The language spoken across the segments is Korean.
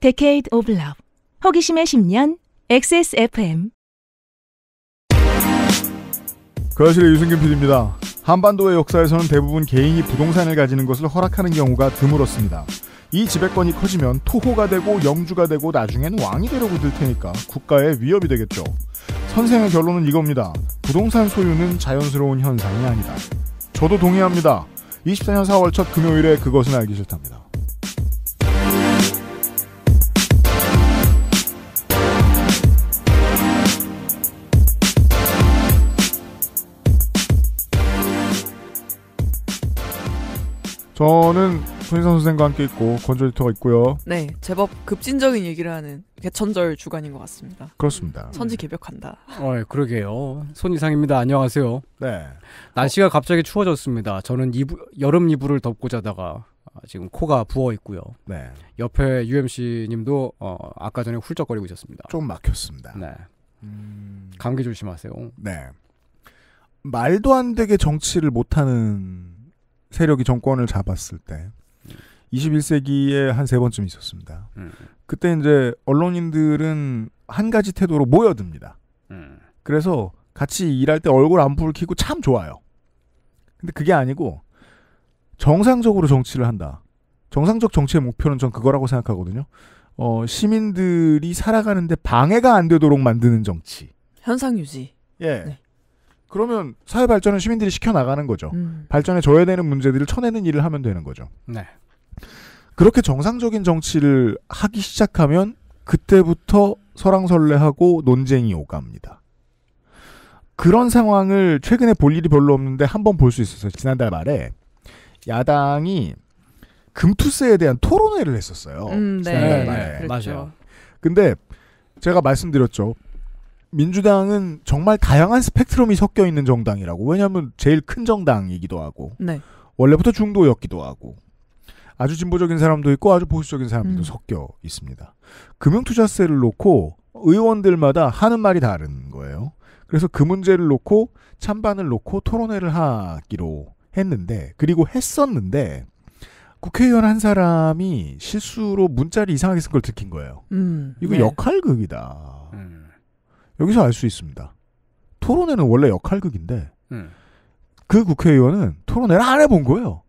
Decade of Love 호기심의 10년 XSFM 그실의 유승균 PD입니다. 한반도의 역사에서는 대부분 개인이 부동산을 가지는 것을 허락하는 경우가 드물었습니다. 이 지배권이 커지면 토호가 되고 영주가 되고 나중엔 왕이 되려고 들 테니까 국가에 위협이 되겠죠. 선생의 결론은 이겁니다. 부동산 소유는 자연스러운 현상이 아니다. 저도 동의합니다. 24년 4월 첫 금요일에 그것은 알기 싫답니다. 저는 손희상 선생과 함께 있고 권조 리터가 있고요. 네, 제법 급진적인 얘기를 하는 개천절 주간인 것 같습니다. 그렇습니다. 선지 네. 개벽한다. 어, 예, 그러게요. 손이상입니다. 안녕하세요. 네. 날씨가 어. 갑자기 추워졌습니다. 저는 이부, 여름 이불을 덮고 자다가 지금 코가 부어 있고요. 네. 옆에 UMC님도 어, 아까 전에 훌쩍거리고 있었습니다. 좀 막혔습니다. 네. 음... 감기 조심하세요. 네. 말도 안 되게 정치를 못하는 세력이 정권을 잡았을 때 21세기에 한 세 번쯤 있었습니다. 음. 그때 이제 언론인들은 한 가지 태도로 모여듭니다. 음. 그래서 같이 일할 때 얼굴 안 붉히고 참 좋아요. 근데 그게 아니고 정상적으로 정치를 한다. 정상적 정치의 목표는 전 그거라고 생각하거든요. 어, 시민들이 살아가는데 방해가 안 되도록 만드는 정치. 현상 유지. 예. 네. 그러면 사회 발전은 시민들이 시켜 나가는 거죠. 음. 발전에 줘야 되는 문제들을 쳐내는 일을 하면 되는 거죠. 네. 그렇게 정상적인 정치를 하기 시작하면 그때부터 설왕설래하고 논쟁이 오갑니다. 그런 상황을 최근에 볼 일이 별로 없는데 한 번 볼 수있었어요 지난달 말에 야당이 금투세에 대한 토론회를 했었어요. 음, 네. 지난달 말에. 네, 그렇죠. 맞아요. 근데 제가 말씀드렸죠. 민주당은 정말 다양한 스펙트럼이 섞여 있는 정당이라고. 왜냐하면 제일 큰 정당이기도 하고. 네. 원래부터 중도였기도 하고. 아주 진보적인 사람도 있고 아주 보수적인 사람도 음. 섞여 있습니다. 금융투자세를 놓고 의원들마다 하는 말이 다른 거예요. 그래서 그 문제를 놓고 찬반을 놓고 토론회를 하기로 했는데 그리고 했었는데 국회의원 한 사람이 실수로 문자를 이상하게 쓴 걸 들킨 거예요. 음, 이거 네. 역할극이다. 음. 여기서 알 수 있습니다. 토론회는 원래 역할극인데 음. 그 국회의원은 토론회를 안 해본 거예요.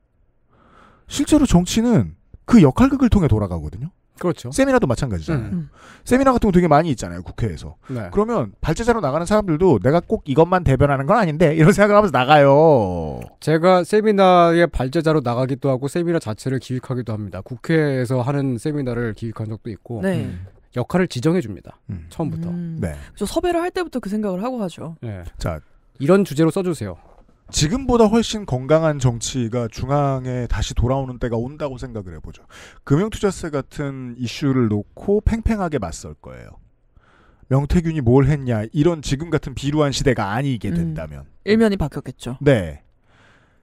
실제로 정치는 그 역할극을 통해 돌아가거든요. 그렇죠. 세미나도 마찬가지잖아요. 음. 세미나 같은 거 되게 많이 있잖아요, 국회에서. 네. 그러면 발제자로 나가는 사람들도 내가 꼭 이것만 대변하는 건 아닌데 이런 생각을 하면서 나가요. 제가 세미나의 발제자로 나가기도 하고 세미나 자체를 기획하기도 합니다. 국회에서 하는 세미나를 기획한 적도 있고. 네. 음. 역할을 지정해 줍니다. 음. 처음부터. 음. 네. 저 섭외를 할 때부터 그 생각을 하고 하죠. 네. 자, 이런 주제로 써주세요. 지금보다 훨씬 건강한 정치가 중앙에 다시 돌아오는 때가 온다고 생각을 해보죠. 금융투자세 같은 이슈를 놓고 팽팽하게 맞설 거예요. 명태균이 뭘 했냐 이런 지금 같은 비루한 시대가 아니게 음. 된다면 음, 일면이 바뀌었겠죠. 네,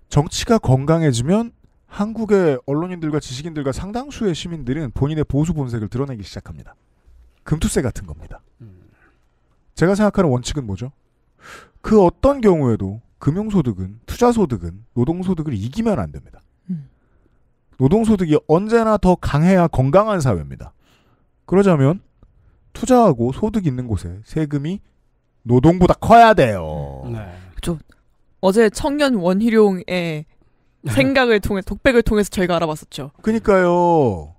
정치가 건강해지면 한국의 언론인들과 지식인들과 상당수의 시민들은 본인의 보수 본색을 드러내기 시작합니다. 금투세 같은 겁니다. 음. 제가 생각하는 원칙은 뭐죠? 그 어떤 경우에도 금융소득은 투자소득은 노동소득을 이기면 안 됩니다. 음. 노동소득이 언제나 더 강해야 건강한 사회입니다. 그러자면 투자하고 소득 있는 곳에 세금이 노동보다 커야 돼요. 네. 저 어제 청년 원희룡의 생각을 통해 독백을 통해서 저희가 알아봤었죠. 그니까요.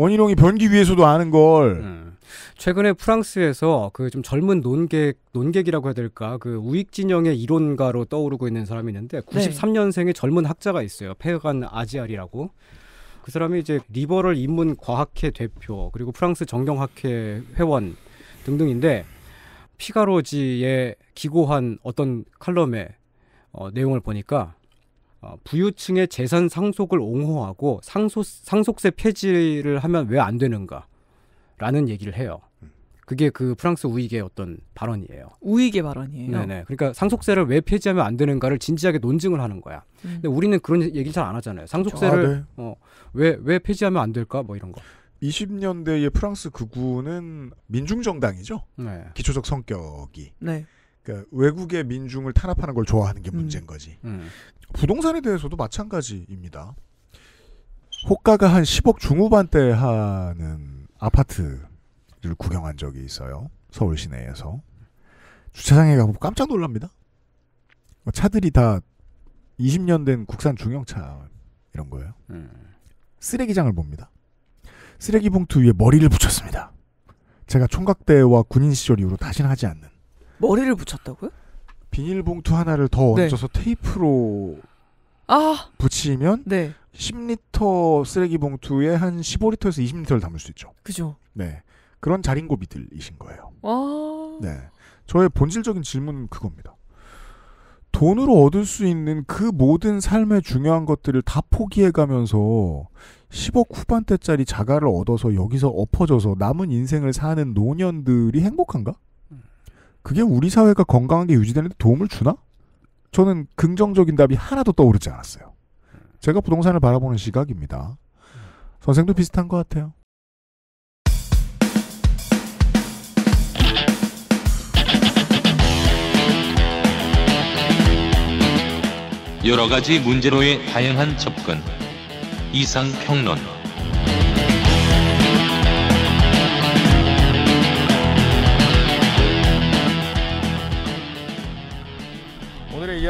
원희룡이 변기 위에서도 아는 걸. 음. 최근에 프랑스에서 그 좀 젊은 논객 논객이라고 해야 될까 그 우익 진영의 이론가로 떠오르고 있는 사람이 있는데 93년생의 네. 젊은 학자가 있어요. 페간 어 아지알이라고. 그 사람이 이제 리버럴 인문 과학회 대표 그리고 프랑스 정경학회 회원 등등인데 피가로지의 기고한 어떤 칼럼의 어, 내용을 보니까 어, 부유층의 재산 상속을 옹호하고 상소, 상속세 폐지를 하면 왜 안 되는가라는 얘기를 해요. 그게 그 프랑스 우익의 어떤 발언이에요. 우익의 발언이에요. 네네. 그러니까 상속세를 왜 폐지하면 안 되는가를 진지하게 논증을 하는 거야. 음. 근데 우리는 그런 얘기를 잘 안 하잖아요. 상속세를 아, 네. 어, 왜, 왜 폐지하면 안 될까? 뭐 이런 거. 20년대의 프랑스 극우는 민중정당이죠. 네. 기초적 성격이. 네. 그러니까 외국의 민중을 탄압하는 걸 좋아하는 게 음. 문제인 거지. 음. 음. 부동산에 대해서도 마찬가지입니다. 호가가 한 10억 중후반대 하는 아파트를 구경한 적이 있어요. 서울 시내에서. 주차장에 가고 깜짝 놀랍니다. 뭐 차들이 다 20년 된 국산 중형차 이런 거예요. 음. 쓰레기장을 봅니다. 쓰레기 봉투 위에 머리를 붙였습니다. 제가 총각대와 군인 시절 이후로 다신 하지 않는. 머리를 붙였다고요? 비닐봉투 하나를 더 네. 얹어서 테이프로 아. 붙이면 네. 10리터 쓰레기 봉투에 한 15리터에서 20리터를 담을 수 있죠. 그죠. 네. 그런 자린 고비들이신 거예요. 아. 네. 저의 본질적인 질문은 그겁니다. 돈으로 얻을 수 있는 그 모든 삶의 중요한 것들을 다 포기해가면서 10억 후반대짜리 자가를 얻어서 여기서 엎어져서 남은 인생을 사는 노년들이 행복한가? 그게 우리 사회가 건강하게 유지되는데 도움을 주나? 저는 긍정적인 답이 하나도 떠오르지 않았어요. 제가 부동산을 바라보는 시각입니다. 선생도 비슷한 것 같아요. 여러 가지 문제로의 다양한 접근. 이상 평론.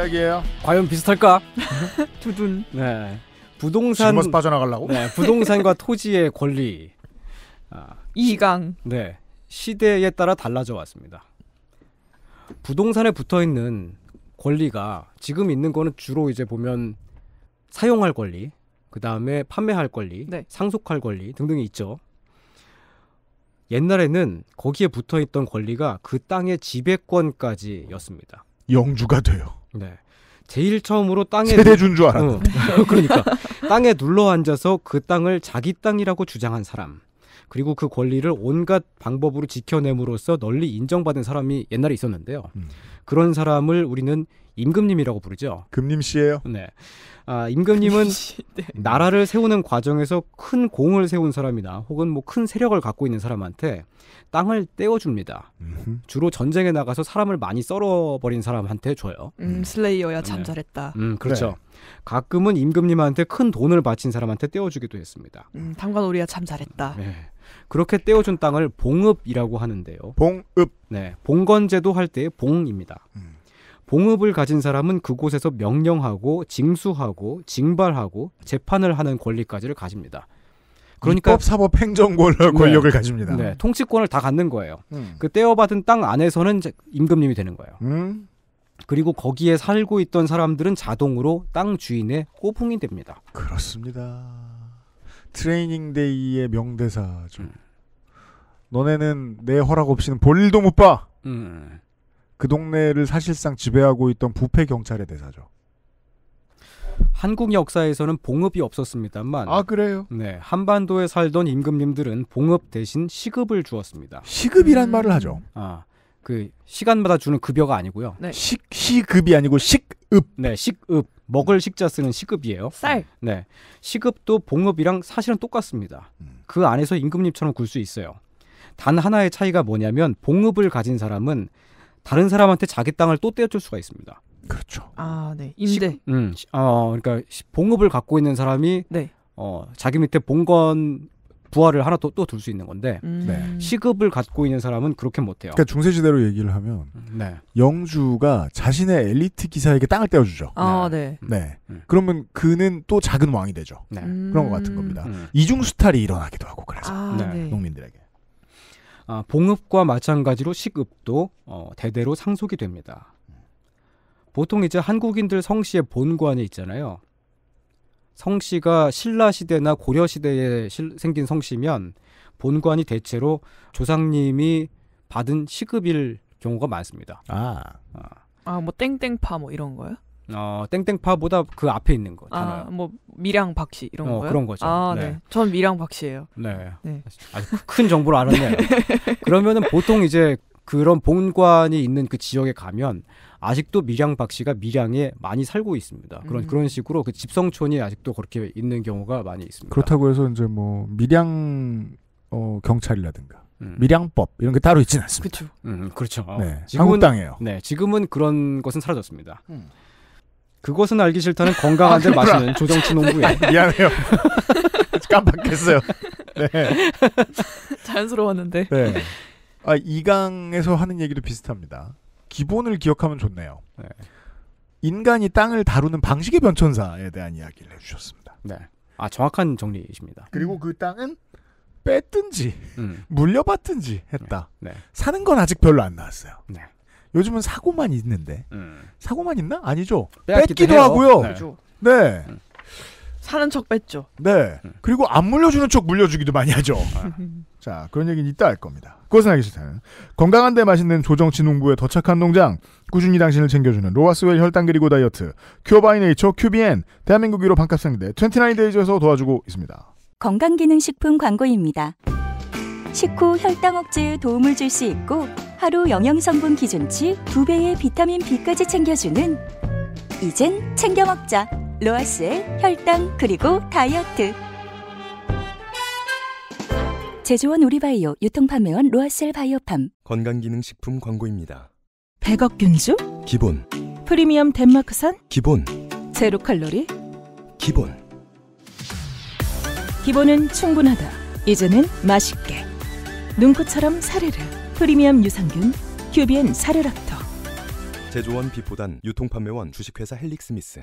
이야기예요. 과연 비슷할까? 두둔. 네. 부동산 빠져나가려고? 네, 부동산과 토지의 권리. 아, 이강. 네. 시대에 따라 달라져 왔습니다. 부동산에 붙어 있는 권리가 지금 있는 거는 주로 이제 보면 사용할 권리, 그다음에 판매할 권리, 네. 상속할 권리 등등이 있죠. 옛날에는 거기에 붙어 있던 권리가 그 땅의 지배권까지였습니다. 영주가 돼요. 네. 제일 처음으로 땅에 세대준 줄 알았는데. 어, 그러니까 땅에 눌러 앉아서 그 땅을 자기 땅이라고 주장한 사람. 그리고 그 권리를 온갖 방법으로 지켜냄으로써 널리 인정받은 사람이 옛날에 있었는데요. 음. 그런 사람을 우리는 임금님이라고 부르죠. 금님 씨예요. 네. 아, 임금님은 네. 나라를 세우는 과정에서 큰 공을 세운 사람이나 혹은 뭐 큰 세력을 갖고 있는 사람한테 땅을 떼어줍니다. 음흠. 주로 전쟁에 나가서 사람을 많이 썰어버린 사람한테 줘요. 음, 음. 슬레이어야 참 네. 잘했다. 음, 그렇죠. 그 가끔은 임금님한테 큰 돈을 바친 사람한테 떼어주기도 했습니다. 음, 당관오리야 참 잘했다. 네. 그렇게 떼어준 땅을 봉읍이라고 하는데요. 봉읍. 네, 봉건제도 할 때의 봉입니다. 음. 봉읍을 가진 사람은 그곳에서 명령하고 징수하고 징발하고 재판을 하는 권리까지를 가집니다. 그러니까 법 사법 행정 네. 권력을 네, 가집니다. 네, 통치권을 다 갖는 거예요. 음. 그 떼어받은 땅 안에서는 임금님이 되는 거예요. 음. 그리고 거기에 살고 있던 사람들은 자동으로 땅 주인의 호봉이 됩니다. 그렇습니다. 트레이닝 데이의 명대사죠. 음. 너네는 내 허락 없이는 볼 일도 못 봐. 음. 그 동네를 사실상 지배하고 있던 부패 경찰의 대사죠. 한국 역사에서는 봉읍이 없었습니다만 아 그래요? 네 한반도에 살던 임금님들은 봉읍 대신 시급을 주었습니다. 시급이란 음. 말을 하죠. 아그 시간마다 주는 급여가 아니고요. 네. 시 시급이 아니고 식읍. 네 식읍. 먹을 식자 쓰는 시급이에요. 쌀. 네. 시급도 봉업이랑 사실은 똑같습니다. 음. 그 안에서 임금님처럼 굴 수 있어요. 단 하나의 차이가 뭐냐면 봉업을 가진 사람은 다른 사람한테 자기 땅을 또 떼어줄 수가 있습니다. 그렇죠. 아, 네. 임대. 시, 음. 어, 그러니까 봉업을 갖고 있는 사람이 네. 어, 자기 밑에 봉건 부활을 하나 또둘 수 있는 건데 음. 네. 시급을 갖고 있는 사람은 그렇게 못해요. 그러니까 중세시대로 얘기를 하면 음, 네. 영주가 자신의 엘리트 기사에게 땅을 떼어주죠. 아, 네. 네. 음. 네. 음. 그러면 그는 또 작은 왕이 되죠. 네. 그런 것 같은 겁니다. 음. 이중 수탈이 일어나기도 하고 그래서 아, 네. 농민들에게. 아, 봉읍과 마찬가지로 시급도 어, 대대로 상속이 됩니다. 보통 이제 한국인들 성씨의 본관이 있잖아요. 성씨가 신라 시대나 고려 시대에 생긴 성씨면 본관이 대체로 조상님이 받은 시급일 경우가 많습니다. 아, 어. 아, 아뭐 땡땡파 뭐 이런 거요? 어 땡땡파보다 그 앞에 있는 거. 아, 뭐 미량 박씨 이런 어, 거요? 그런 거죠. 아, 네. 네. 전 미량 박씨예요. 네. 네. 아주 큰 정보를 알았네요. 그러면은 보통 이제 그런 본관이 있는 그 지역에 가면 아직도 밀양 박씨가 밀양에 많이 살고 있습니다. 그런 음. 그런 식으로 그 집성촌이 아직도 그렇게 있는 경우가 많이 있습니다. 그렇다고 해서 이제 뭐 밀양 어, 경찰이라든가 음. 밀양법 이런 게 따로 있지는 않습니다. 그렇죠. 음, 그렇죠. 네, 지금은, 한국 땅이에요. 네, 지금은 그런 것은 사라졌습니다. 음. 그것은 알기 싫다는 건강한 데 아, 마시는 조정치 농부의 미안해요. 깜빡했어요. 네. 자연스러웠는데. 네. 아, 이강에서 하는 얘기도 비슷합니다. 기본을 기억하면 좋네요. 네. 인간이 땅을 다루는 방식의 변천사에 대한 이야기를 해주셨습니다. 네. 아 정확한 정리이십니다. 그리고 그 땅은 뺐든지 음. 물려받든지 했다. 네. 네. 사는 건 아직 별로 안 나왔어요. 네. 요즘은 사고만 있는데 음. 사고만 있나? 아니죠. 뺏기도 해요. 하고요. 네. 그 음. 사는 척 뺐죠. 네. 그리고 안 물려주는 척 물려주기도 많이 하죠. 자, 그런 얘기는 이따 할 겁니다. 그것은 알기 싫다는 건강한데 맛있는 조정치 농부의 더착한 농장 꾸준히 당신을 챙겨주는 로아스웰 혈당 그리고 다이어트 큐바이네이처 큐비엔 대한민국 위로 반값 상대 29데이즈에서 도와주고 있습니다. 건강기능식품 광고입니다. 식후 혈당 억제에 도움을 줄 수 있고 하루 영양성분 기준치 2배의 비타민 B까지 챙겨주는 이젠 챙겨 먹자. 로아스의 혈당 그리고 다이어트 제조원 우리바이오 유통판매원 로아셀 바이오팜 건강기능식품 광고입니다. 100억 균주 기본 프리미엄 덴마크산 기본 제로 칼로리 기본 기본은 충분하다. 이제는 맛있게 눈코처럼 사르르 프리미엄 유산균 큐비엔 사르락터 제조원 비포단 유통판매원 주식회사 헬릭스미스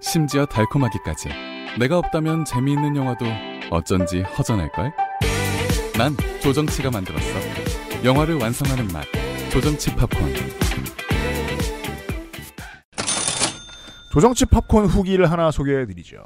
심지어 달콤하기까지. 내가 없다면 재미있는 영화도 어쩐지 허전할걸? 난 조정치가 만들었어. 영화를 완성하는 맛. 조정치 팝콘. 조정치 팝콘 후기를 하나 소개해드리죠.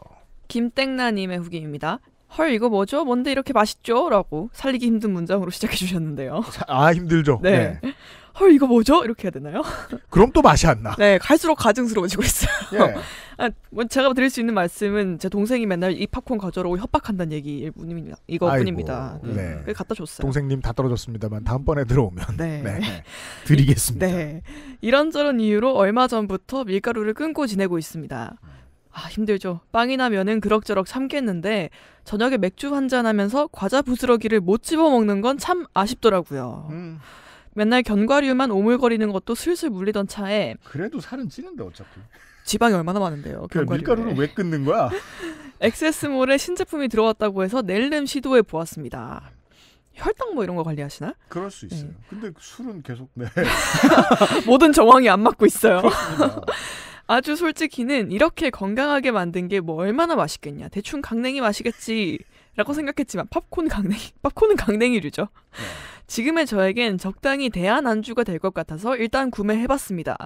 김땡나님의 후기입니다. 헐 이거 뭐죠? 뭔데 이렇게 맛있죠? 라고 살리기 힘든 문장으로 시작해 주셨는데요. 아 힘들죠. 네. 네. 헐 이거 뭐죠? 이렇게 해야 되나요? 그럼 또 맛이 안 나. 네, 갈수록 가증스러워지고 있어요. 예. 아, 뭐 제가 드릴 수 있는 말씀은 제 동생이 맨날 이 팝콘 가져오고 협박한다는 얘기 일 뿐입니다. 이거뿐입니다. 네. 네. 그 갖다 줬어요. 동생님 다 떨어졌습니다만 다음번에 들어오면 네. 네. 드리겠습니다. 네. 이런저런 이유로 얼마 전부터 밀가루를 끊고 지내고 있습니다. 아, 힘들죠. 빵이나 면은 그럭저럭 참겠는데 저녁에 맥주 한잔 하면서 과자 부스러기를 못 집어 먹는 건 참 아쉽더라고요. 음. 맨날 견과류만 오물거리는 것도 슬슬 물리던 차에 그래도 살은 찌는데 어차피 지방이 얼마나 많은데요. 그래, 밀가루를왜 끊는 거야? 엑세스몰에 신제품이 들어왔다고 해서 낼름 시도해 보았습니다. 혈당 뭐 이런 거 관리하시나? 그럴 수 있어요. 네. 근데 술은 계속 네. 모든 정황이 안 맞고 있어요. 아주 솔직히는 이렇게 건강하게 만든 게 뭐 얼마나 맛있겠냐. 대충 강냉이 맛이겠지라고 생각했지만 팝콘 강냉이 팝콘은 강냉이류죠. 네. 지금의 저에겐 적당히 대한 안주가 될 것 같아서 일단 구매해봤습니다.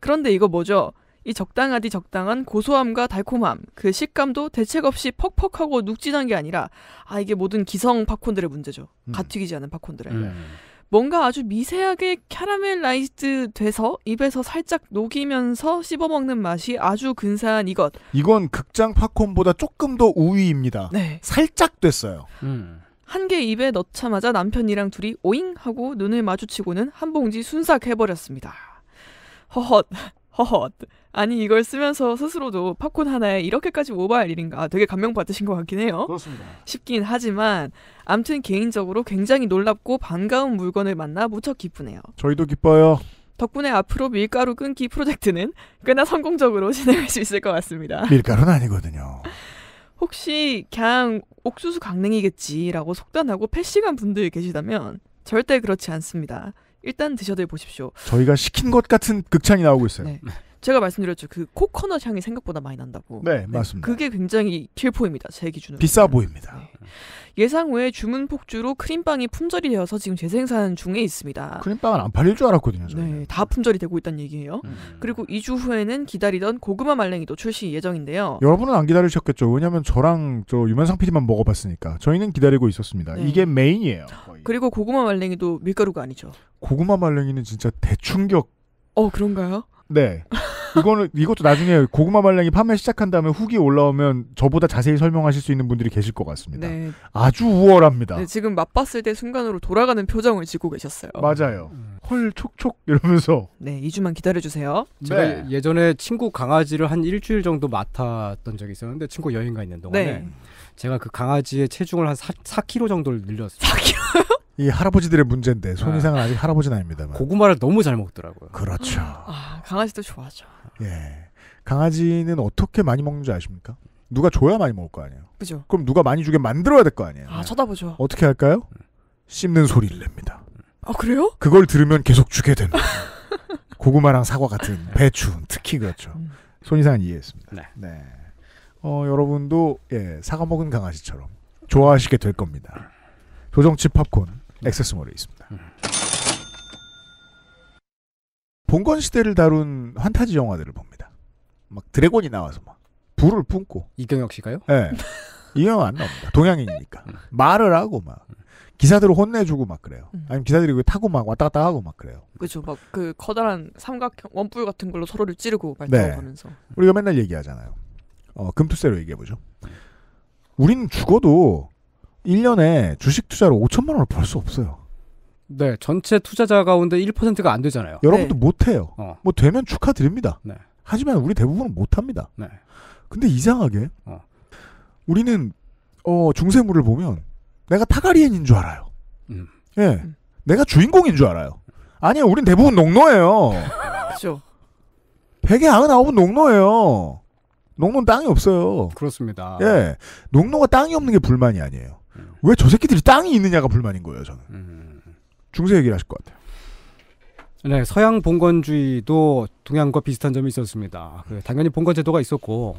그런데 이거 뭐죠? 이 적당하디 적당한 고소함과 달콤함, 그 식감도 대책 없이 퍽퍽하고 눅진한 게 아니라 아 이게 모든 기성 팝콘들의 문제죠. 음. 가튀기지 않은 팝콘들의. 음. 뭔가 아주 미세하게 캐러멜라이즈 돼서 입에서 살짝 녹이면서 씹어먹는 맛이 아주 근사한 이것. 이건 극장 팝콘보다 조금 더 우위입니다. 네. 살짝 됐어요. 음. 한개 입에 넣자마자 남편이랑 둘이 오잉 하고 눈을 마주치고는 한 봉지 순삭 해버렸습니다. 허헛, 허헛. 아니 이걸 쓰면서 스스로도 팝콘 하나에 이렇게까지 오버할 일인가 되게 감명받으신 것 같긴 해요. 그렇습니다. 싶긴 하지만 암튼 개인적으로 굉장히 놀랍고 반가운 물건을 만나 무척 기쁘네요. 저희도 기뻐요. 덕분에 앞으로 밀가루 끊기 프로젝트는 꽤나 성공적으로 진행할 수 있을 것 같습니다. 밀가루는 아니거든요. 혹시 그냥 옥수수 강냉이겠지라고 속단하고 패시한 분들 계시다면 절대 그렇지 않습니다. 일단 드셔도 보십시오. 저희가 시킨 것 같은 극찬이 나오고 있어요. 네. 제가 말씀드렸죠. 그 코코넛 향이 생각보다 많이 난다고. 네, 네 맞습니다. 그게 굉장히 킬포입니다. 제 기준으로. 비싸 보입니다. 네. 예상 외 주문 폭주로 크림빵이 품절이 되어서 지금 재생산 중에 있습니다. 크림빵은 안 팔릴 줄 알았거든요. 저는 네, 다 품절이 되고 있다는 얘기예요. 음. 그리고 2주 후에는 기다리던 고구마 말랭이도 출시 예정인데요. 여러분은 안 기다리셨겠죠. 왜냐하면 저랑 저 유면상 PD만 먹어봤으니까 저희는 기다리고 있었습니다. 네. 이게 메인이에요. 거의. 그리고 고구마 말랭이도 밀가루가 아니죠. 고구마 말랭이는 진짜 대충격. 어 그런가요? 네. 이거는 이것도 나중에 고구마 말랭이 판매 시작한 다음에 후기 올라오면 저보다 자세히 설명하실 수 있는 분들이 계실 것 같습니다. 네. 아주 우월합니다. 네, 지금 맛봤을 때 순간으로 돌아가는 표정을 짓고 계셨어요. 맞아요. 헐 촉촉 이러면서. 네, 2주만 기다려 주세요. 제가 네. 예전에 친구 강아지를 한 일주일 정도 맡았던 적이 있었는데 친구 여행 가 있는 동안에 네. 제가 그 강아지의 체중을 한 4, 4kg 정도를 늘렸어요. 4kg요? 이 할아버지들의 문제인데 네. 손이상은 아. 직 할아버지는 아닙니다만. 고구마를 너무 잘 먹더라고요. 그렇죠. 아 강아지도 좋아하죠. 예, 강아지는 어떻게 많이 먹는지 아십니까? 누가 줘야 많이 먹을 거 아니에요. 그죠. 그럼 누가 많이 주게 만들어야 될 거 아니에요. 아 쳐다보죠. 어떻게 할까요? 씹는 소리를 냅니다. 아 그래요? 그걸 들으면 계속 주게 된다. 고구마랑 사과 같은 배추 특히 그렇죠. 음. 손이상은 이해했습니다. 네. 네. 어 여러분도 예 사과 먹은 강아지처럼 좋아하시게 될 겁니다. 조정치 팝콘 액세스몰에 있습니다. 봉건 시대를 다룬 환타지 영화들을 봅니다. 막 드래곤이 나와서 막 불을 뿜고 이경혁 씨가요? 네. 예. 이경혁 안 나옵니다. 동양인이니까 말을 하고 막 기사들을 혼내주고 막 그래요. 음. 아니면 기사들이 그 타고 막 왔다 갔다 하고 막 그래요. 그렇죠. 막 그 커다란 삼각형 원뿔 같은 걸로 서로를 찌르고 말싸워면서 네. 우리가 맨날 얘기하잖아요. 어, 금투세로 얘기해보죠. 우리는 죽어도 1년에 주식 투자로 5천만 원을 벌 수 없어요. 네, 전체 투자자 가운데 1%가 안 되잖아요. 여러분도 네. 못 해요. 어. 뭐 되면 축하드립니다. 네. 하지만 우리 대부분은 못 합니다. 네. 근데 이상하게 어. 우리는 어, 중세물을 보면 내가 타가리엔인 줄 알아요. 음. 예. 음. 내가 주인공인 줄 알아요. 아니요, 우린 대부분 농노예요. 그렇죠. 백에 아흔아홉은 농노예요. 농노는 땅이 없어요. 그렇습니다. 예. 농노가 땅이 없는 게 불만이 아니에요. 왜저 새끼들이 땅이 있느냐가 불만인 거예요, 저는. 음. 중세 얘기를 하실 것 같아요. 네, 서양 봉건주의도 동양과 비슷한 점이 있었습니다. 그 당연히 봉건 제도가 있었고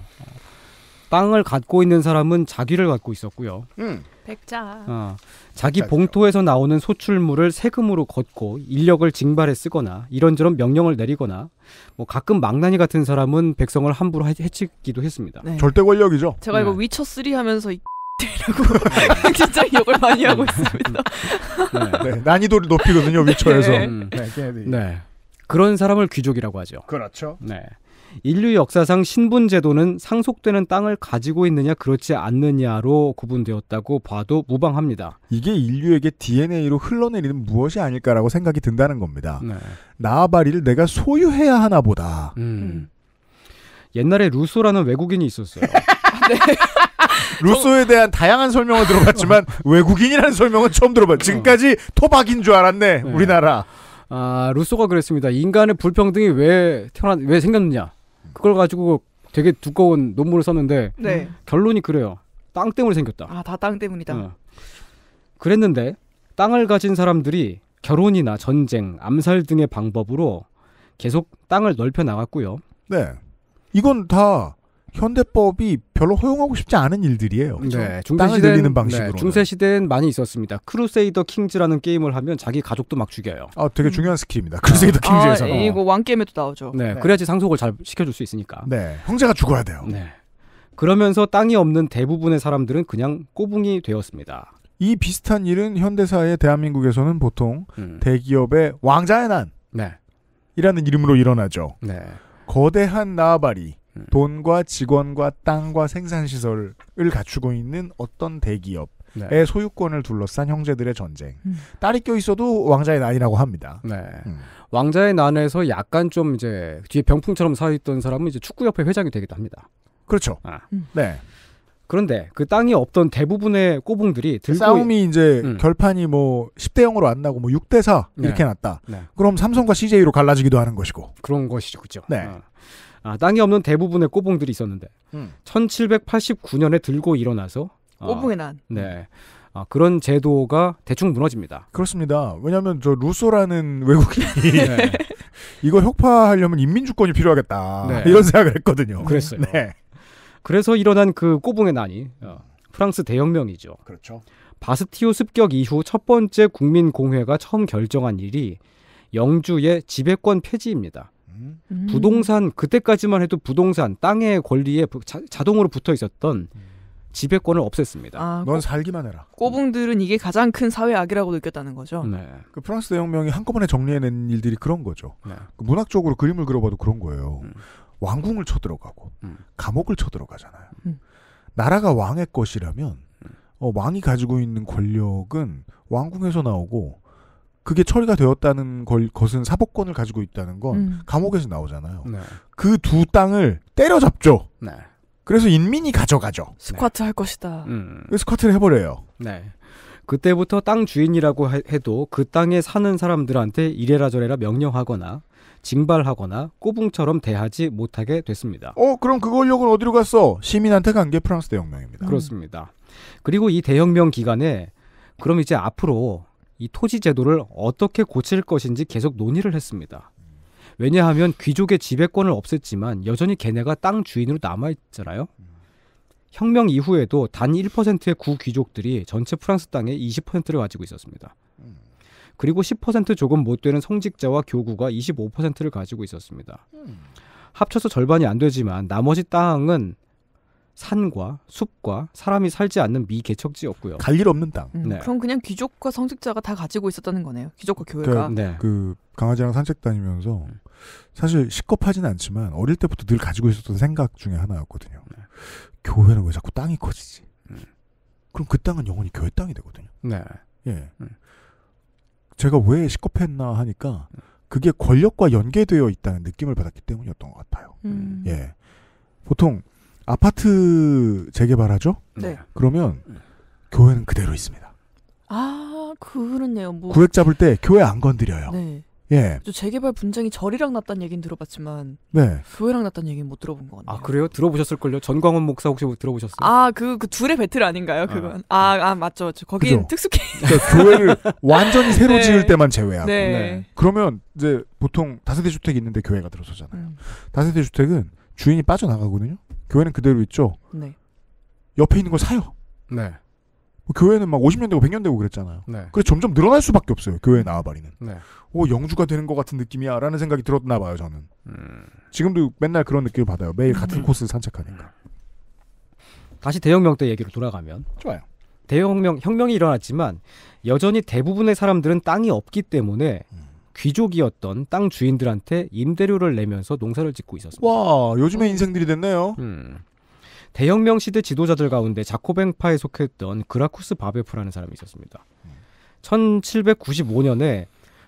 땅을 갖고 있는 사람은 자기를 갖고 있었고요. 음. 백자. 어, 자기 백자죠. 봉토에서 나오는 소출물을 세금으로 걷고 인력을 징발에 쓰거나 이런저런 명령을 내리거나 뭐 가끔 망나니 같은 사람은 백성을 함부로 해치기도 했습니다. 네. 절대 권력이죠. 제가 이거 네. 위쳐 3 하면서 이 위쳐이라고 진짜 욕을 많이 음. 하고 있습니다. 네, 네, 난이도를 높이거든요 위쳐에서. 네. 음. 네, 네. 그런 사람을 귀족이라고 하죠. 그렇죠. 네. 인류 역사상 신분 제도는 상속되는 땅을 가지고 있느냐 그렇지 않느냐로 구분되었다고 봐도 무방합니다. 이게 인류에게 DNA로 흘러내리는 무엇이 아닐까라고 생각이 든다는 겁니다. 네. 나아바리를 내가 소유해야 하나 보다. 음. 음. 옛날에 루소라는 외국인이 있었어요. 네. 루소에 대한 다양한 설명을 들어봤지만 어. 외국인이라는 설명은 처음 들어봤. 지금까지 어. 토박인 줄 알았네 네. 우리나라. 아 루소가 그랬습니다. 인간의 불평등이 왜 태어난 왜 생겼느냐 그걸 가지고 되게 두꺼운 논문을 썼는데 네. 결론이 그래요. 땅 때문에 생겼다. 아다 땅 때문이다. 어. 그랬는데 땅을 가진 사람들이 결혼이나 전쟁, 암살 등의 방법으로 계속 땅을 넓혀 나갔고요. 네. 이건 다 현대법이 별로 허용하고 싶지 않은 일들이에요. 그렇죠? 네, 땅을 늘리는 방식으로. 네, 중세 시대엔 많이 있었습니다. 크루세이더 킹즈라는 게임을 하면 자기 가족도 막 죽여요. 아, 되게 음. 중요한 스킬입니다. 크루세이더 아, 킹즈에서. 아, 예, 이거 어. 왕 게임에도 나오죠. 네, 네, 그래야지 상속을 잘 시켜줄 수 있으니까. 네, 형제가 죽어야 돼요. 네. 그러면서 땅이 없는 대부분의 사람들은 그냥 꼬붕이 되었습니다. 이 비슷한 일은 현대사의 대한민국에서는 보통 음. 대기업의 왕자의 난. 네. 이라는 이름으로 일어나죠. 네. 거대한 나발이 음. 돈과 직원과 땅과 생산 시설을 갖추고 있는 어떤 대기업의 네. 소유권을 둘러싼 형제들의 전쟁. 음. 딸이 껴 있어도 왕자의 난이라고 합니다. 네. 음. 왕자의 난에서 약간 좀 이제 뒤에 병풍처럼 서 있던 사람은 이제 축구협회 회장이 되기도 합니다. 그렇죠. 아. 음. 네. 그런데 그 땅이 없던 대부분의 꼬붕들이 싸움이 이제 음. 결판이 뭐 10대 0으로 안 나고 뭐 6 대 4 이렇게 네. 났다. 네. 그럼 삼성과 CJ로 갈라지기도 하는 것이고. 그런 것이죠. 그죠. 네. 아. 아, 땅이 없는 대부분의 꼬봉들이 있었는데 음. 1789년에 들고 일어나서 아, 꼬봉의 난. 아, 네. 아, 그런 제도가 대충 무너집니다. 그렇습니다. 왜냐하면 저 루소라는 외국인이 네. 이거 혁파하려면 인민주권이 필요하겠다 네. 이런 생각을 했거든요. 그랬어요. 네. 그래서 일어난 그 꼬붕의 난이 어, 프랑스 대혁명이죠. 그렇죠. 바스티오 습격 이후 첫 번째 국민공회가 처음 결정한 일이 영주의 지배권 폐지입니다. 음. 부동산 그때까지만 해도 부동산 땅의 권리에 자, 동으로 붙어 있었던 음. 지배권을 없앴습니다. 아, 넌 살기만 해라. 꼬붕들은 이게 가장 큰 사회 악이라고 느꼈다는 거죠. 네. 그 프랑스 대혁명이 한꺼번에 정리해낸 일들이 그런 거죠. 네. 그 문학적으로 그림을 그려봐도 그런 거예요. 음. 왕궁을 쳐들어가고 음. 감옥을 쳐들어가잖아요. 음. 나라가 왕의 것이라면 음. 어, 왕이 가지고 있는 권력은 왕궁에서 나오고 그게 처리가 되었다는 걸, 것은 사법권을 가지고 있다는 건 음. 감옥에서 나오잖아요. 네. 그두 땅을 때려잡죠. 네. 그래서 인민이 가져가죠. 네. 스쿼트 네. 할 것이다. 음. 그 스쿼트를 해버려요. 네. 그때부터 땅 주인이라고 해도 그 땅에 사는 사람들한테 이래라 저래라 명령하거나 징발하거나 꼬붕처럼 대하지 못하게 됐습니다. 어, 그럼 그 권력은 어디로 갔어? 시민한테 간 게 프랑스 대혁명입니다. 그렇습니다. 그리고 이 대혁명 기간에 그럼 이제 앞으로 이 토지 제도를 어떻게 고칠 것인지 계속 논의를 했습니다. 왜냐하면 귀족의 지배권을 없앴지만 여전히 걔네가 땅 주인으로 남아있잖아요. 혁명 이후에도 단 1%의 구귀족들이 전체 프랑스 땅의 20%를 가지고 있었습니다. 그리고 10% 조금 못 되는 성직자와 교구가 25%를 가지고 있었습니다. 합쳐서 절반이 안 되지만 나머지 땅은 산과 숲과 사람이 살지 않는 미개척지였고요. 갈 일 없는 땅. 음, 네. 그럼 그냥 귀족과 성직자가 다 가지고 있었다는 거네요. 귀족과 교회가. 그, 네. 그 강아지랑 산책 다니면서 음. 사실 식겁하진 않지만 어릴 때부터 늘 가지고 있었던 생각 중에 하나였거든요. 네. 교회는 왜 자꾸 땅이 커지지? 음. 그럼 그 땅은 영원히 교회 땅이 되거든요. 네. 예. 음. 제가 왜 식겁했나 하니까 그게 권력과 연계되어 있다는 느낌을 받았기 때문이었던 것 같아요. 음. 예. 보통 아파트 재개발하죠? 네. 네. 그러면 네. 교회는 그대로 있습니다. 아, 그렇네요. 뭐. 구획 잡을 때 교회 안 건드려요. 네. 예. 재개발 분쟁이 절이랑 났다는 얘기는 들어봤지만 네. 교회랑 났다는 얘기는 못 들어본 것 같네요. 아 그래요? 들어보셨을걸요? 전광훈 목사 혹시 뭐 들어보셨어요? 아그그 그 둘의 배틀 아닌가요? 그건 아아 네. 아, 아, 맞죠. 거긴 특수해 그러니까 교회를 완전히 새로 네. 지을 때만 제외하고 네. 네. 그러면 이제 보통 다세대 주택이 있는데 교회가 들어서잖아요. 음. 다세대 주택은 주인이 빠져나가거든요. 교회는 그대로 있죠. 네. 옆에 있는 걸 사요. 네. 뭐 교회는 막 50년 되고 100년 되고 그랬잖아요. 네. 그래서 점점 늘어날 수밖에 없어요. 교회 나와버리는. 네. 오 영주가 되는 것 같은 느낌이야라는 생각이 들었나 봐요. 저는 음. 지금도 맨날 그런 느낌을 받아요. 매일 같은 음. 코스 산책하니까. 다시 대혁명 때 얘기로 돌아가면 좋아요. 대혁명 혁명이 일어났지만 여전히 대부분의 사람들은 땅이 없기 때문에 음. 귀족이었던 땅 주인들한테 임대료를 내면서 농사를 짓고 있었습니다. 와, 요즘의 인생들이 됐네요. 음. 대혁명 시대 지도자들 가운데 자코뱅파에 속했던 그라쿠스 바베프라는 사람이 있었습니다. 1795년에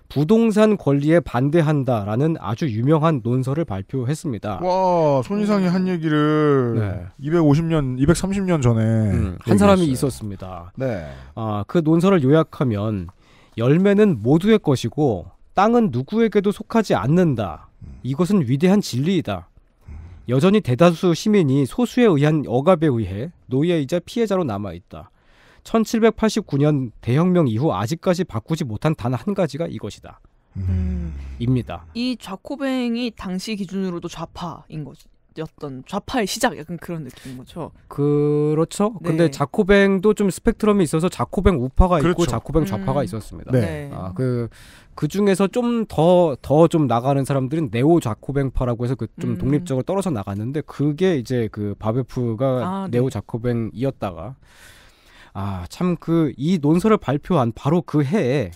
부동산 권리에 반대한다라는 아주 유명한 논설을 발표했습니다. 와, 손이상이 한 얘기를 네. 250년, 230년 전에 음, 한사람 했어요. 있었습니다. 네. 아, 그 논설을 요약하면 열매는 모두의 것이고 땅은 누구에게도 속하지 않는다. 이것은 위대한 진리이다. 여전히 대다수 시민이 소수에 의한 억압에 의해 노예이자 피해자로 남아 있다. 1789년 대혁명 이후 아직까지 바꾸지 못한 단 한 가지가 이것이다. 음. 입니다. 이 좌코뱅이 당시 기준으로도 좌파인 거죠. 였던 좌파의 시작 약간 그런 느낌인 거죠. 그렇죠. 네. 근데 자코뱅도 좀 스펙트럼이 있어서 자코뱅 우파가 그렇죠. 있고 자코뱅 음. 좌파가 음. 있었습니다. 네. 네. 아, 그그 중에서 좀 더 더 좀 나가는 사람들은 네오 자코뱅파라고 해서 그좀 음. 독립적으로 떨어져 나갔는데 그게 이제 그 바베프가 아, 네. 네오 네. 자코뱅이었다가 아 참 그 이 논설을 발표한 바로 그 해에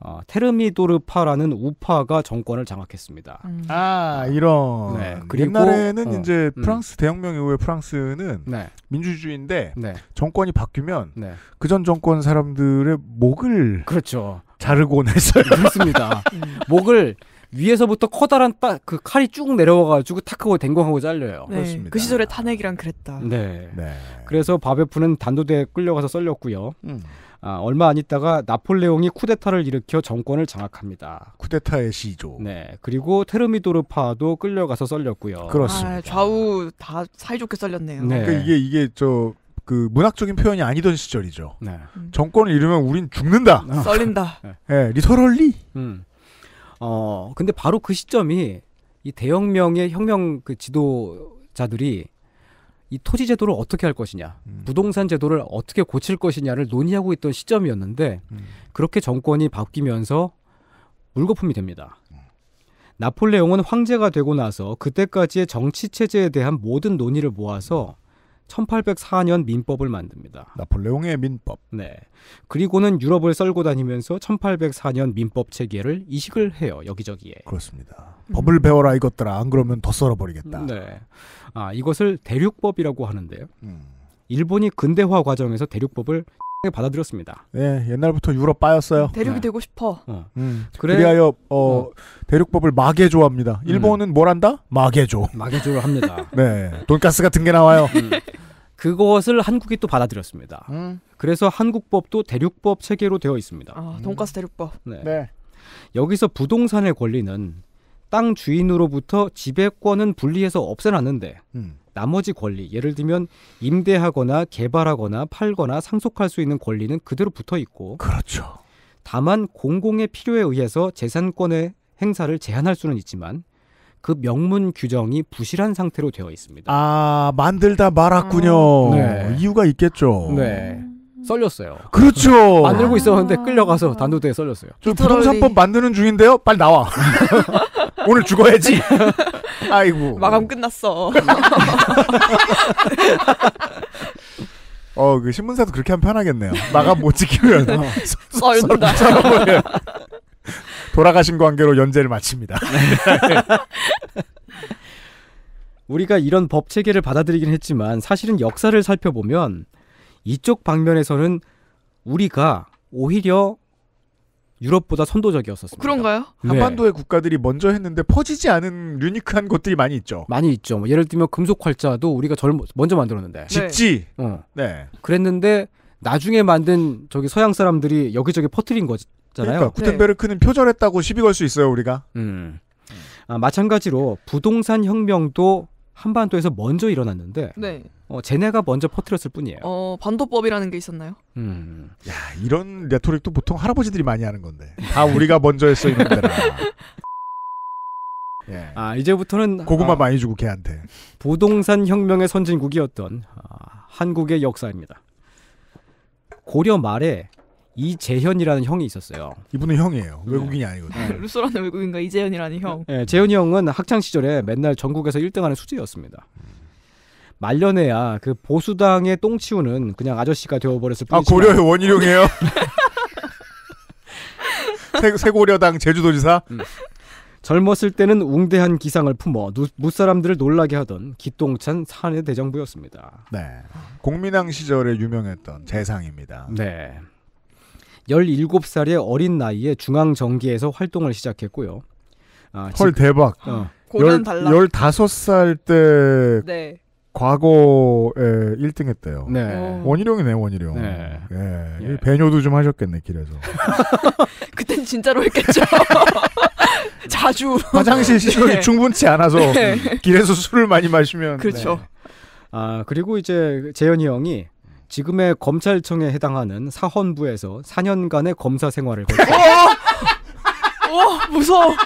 어, 테르미도르파라는 우파가 정권을 장악했습니다. 음. 아, 아. 이런. 네, 그 그리고, 옛날에는 어, 이제 음. 프랑스 대혁명 이후에 프랑스는 네. 민주주의인데 네. 정권이 바뀌면 네. 그전 정권 사람들의 목을 그렇죠. 자르곤 했어요. 그렇습니다. 음. 목을 위에서부터 커다란 따, 그 칼이 쭉 내려와가지고 탁하고 댕공하고 잘려요. 네, 그렇습니다. 그 시절의 탄핵이랑 그랬다. 네. 네. 그래서 바베프는 단도대에 끌려가서 썰렸고요. 음. 아, 얼마 안 있다가 나폴레옹이 쿠데타를 일으켜 정권을 장악합니다. 쿠데타의 시조. 네. 그리고 테르미도르파도 끌려가서 썰렸고요. 그렇습니다. 아, 좌우 다 사이좋게 썰렸네요. 네. 그러니까 이게 이게 저그 문학적인 표현이 아니던 시절이죠. 네. 음. 정권을 잃으면 우린 죽는다. 어. 썰린다. 예, 네. 리터럴리. 음. 어, 근데 바로 그 시점이 이 대혁명의 혁명 그 지도자들이 이 토지 제도를 어떻게 할 것이냐, 음. 부동산 제도를 어떻게 고칠 것이냐를 논의하고 있던 시점이었는데 음. 그렇게 정권이 바뀌면서 물거품이 됩니다. 나폴레옹은 황제가 되고 나서 그때까지의 정치 체제에 대한 모든 논의를 모아서 1804년 민법을 만듭니다. 나폴레옹의 민법. 네. 그리고는 유럽을 썰고 다니면서 1804년 민법 체계를 이식을 해요. 여기저기에. 그렇습니다. 음. 법을 배워라 이것들아. 안 그러면 더 썰어버리겠다. 네. 아 이것을 대륙법이라고 하는데요. 음. 일본이 근대화 과정에서 대륙법을 받아들였습니다. 예, 옛날부터 유럽 빠였어요. 대륙이 네. 되고 싶어. 어. 음, 어, 그래, 하여 어, 어, 대륙법을 마개조 합니다. 음. 일본은 뭘 한다? 마개조. 마개조를 합니다. 네, 돈가스 같은 게 나와요. 음. 그것을 한국이 또 받아들였습니다. 음. 그래서 한국법도 대륙법 체계로 되어 있습니다. 아, 돈가스 음. 대륙법. 네. 네. 여기서 부동산의 권리는 땅 주인으로부터 지배권은 분리해서 없애놨는데 음. 나머지 권리, 예를 들면 임대하거나 개발하거나 팔거나 상속할 수 있는 권리는 그대로 붙어 있고. 그렇죠. 다만 공공의 필요에 의해서 재산권의 행사를 제한할 수는 있지만 그 명문 규정이 부실한 상태로 되어 있습니다. 아 만들다 말았군요. 음. 네. 이유가 있겠죠. 네. 썰렸어요. 그렇죠. 만들고 있었는데 끌려가서 아. 단도대에 썰렸어요. 저 부동산법 만드는 중인데요. 빨리 나와. 오늘 죽어야지. 아이고. 마감 끝났어. 어, 그 신문사도 그렇게 하면 편하겠네요. 마감 못 지키면 어, 써다 돌아가신 관계로 연재를 마칩니다. 우리가 이런 법 체계를 받아들이긴 했지만 사실은 역사를 살펴보면 이쪽 방면에서는 우리가 오히려 유럽보다 선도적이었었습니다. 그런가요? 네. 한반도의 네. 국가들이 먼저 했는데 퍼지지 않은 유니크한 것들이 많이 있죠. 많이 있죠. 뭐 예를 들면 금속 활자도 우리가 절 먼저 만들었는데 네. 직지. 네. 어. 네. 그랬는데 나중에 만든 저기 서양 사람들이 여기저기 퍼뜨린 거잖아요. 그러니까 구텐베르크는 네. 표절했다고 시비 걸 수 있어요 우리가. 음. 아, 마찬가지로 부동산 혁명도 한반도에서 먼저 일어났는데 네. 어, 쟤네가 먼저 퍼뜨렸을 뿐이에요. 어, 반도법이라는 게 있었나요? 음. 야, 이런 레토릭도 보통 할아버지들이 많이 하는 건데. 음. 다 우리가 먼저 했어, 이놈들아. 예. 아, 이제부터는 고구마 아, 많이 주고 걔한테. 부동산 혁명의 선진국이었던 아, 한국의 역사입니다. 고려 말에 이재현이라는 형이 있었어요. 이분은 형이에요. 네. 외국인이 아니거든요. 네. 네, 루소라는 외국인과 이재현이라는 형. 예, 재현이 형은 학창 시절에 맨날 전국에서 1등하는 수재였습니다. 음. 말년에야 그 보수당의 똥치우는 그냥 아저씨가 되어버렸을 뿐이지. 아 고려의 원희룡이에요. 네. 세 고려당 제주도지사. 음. 젊었을 때는 웅대한 기상을 품어 무사람들을 놀라게 하던 기똥찬 사내 대정부였습니다. 네. 공민왕 시절에 유명했던 재상입니다. 네. 17살의 어린 나이에 중앙정기에서 활동을 시작했고요. 아, 헐 지... 대박. 어. 고년 달라. 15살 때 네. 과거에 1등 했대요. 네. 어. 원희룡이네, 원희룡. 네. 예. 예. 배뇨도 좀 하셨겠네, 길에서. 그땐 진짜로 했겠죠. 자주. 화장실 네. 시설이 네. 충분치 않아서 네. 길에서 술을 많이 마시면. 그렇죠. 네. 아, 그리고 이제 재현이 형이 지금의 검찰청에 해당하는 사헌부에서 4년간의 검사 생활을 거쳐. 어? 어! 무서워!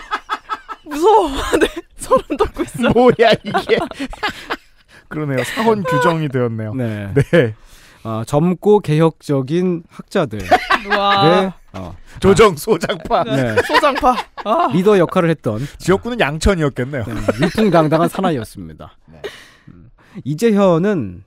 무서워! 네, 소름 돋고 있어. 뭐야, 이게. 그러네요. 사원 규정이 되었네요. 네. 네. 어, 젊고 개혁적인 학자들. 네. 어. 조정 소장파. 네. 네. 소장파. 아. 리더 역할을 했던 지역구는 양천이었겠네요. 네, 일풍당당한 사나이였습니다. 네. 음. 이재현은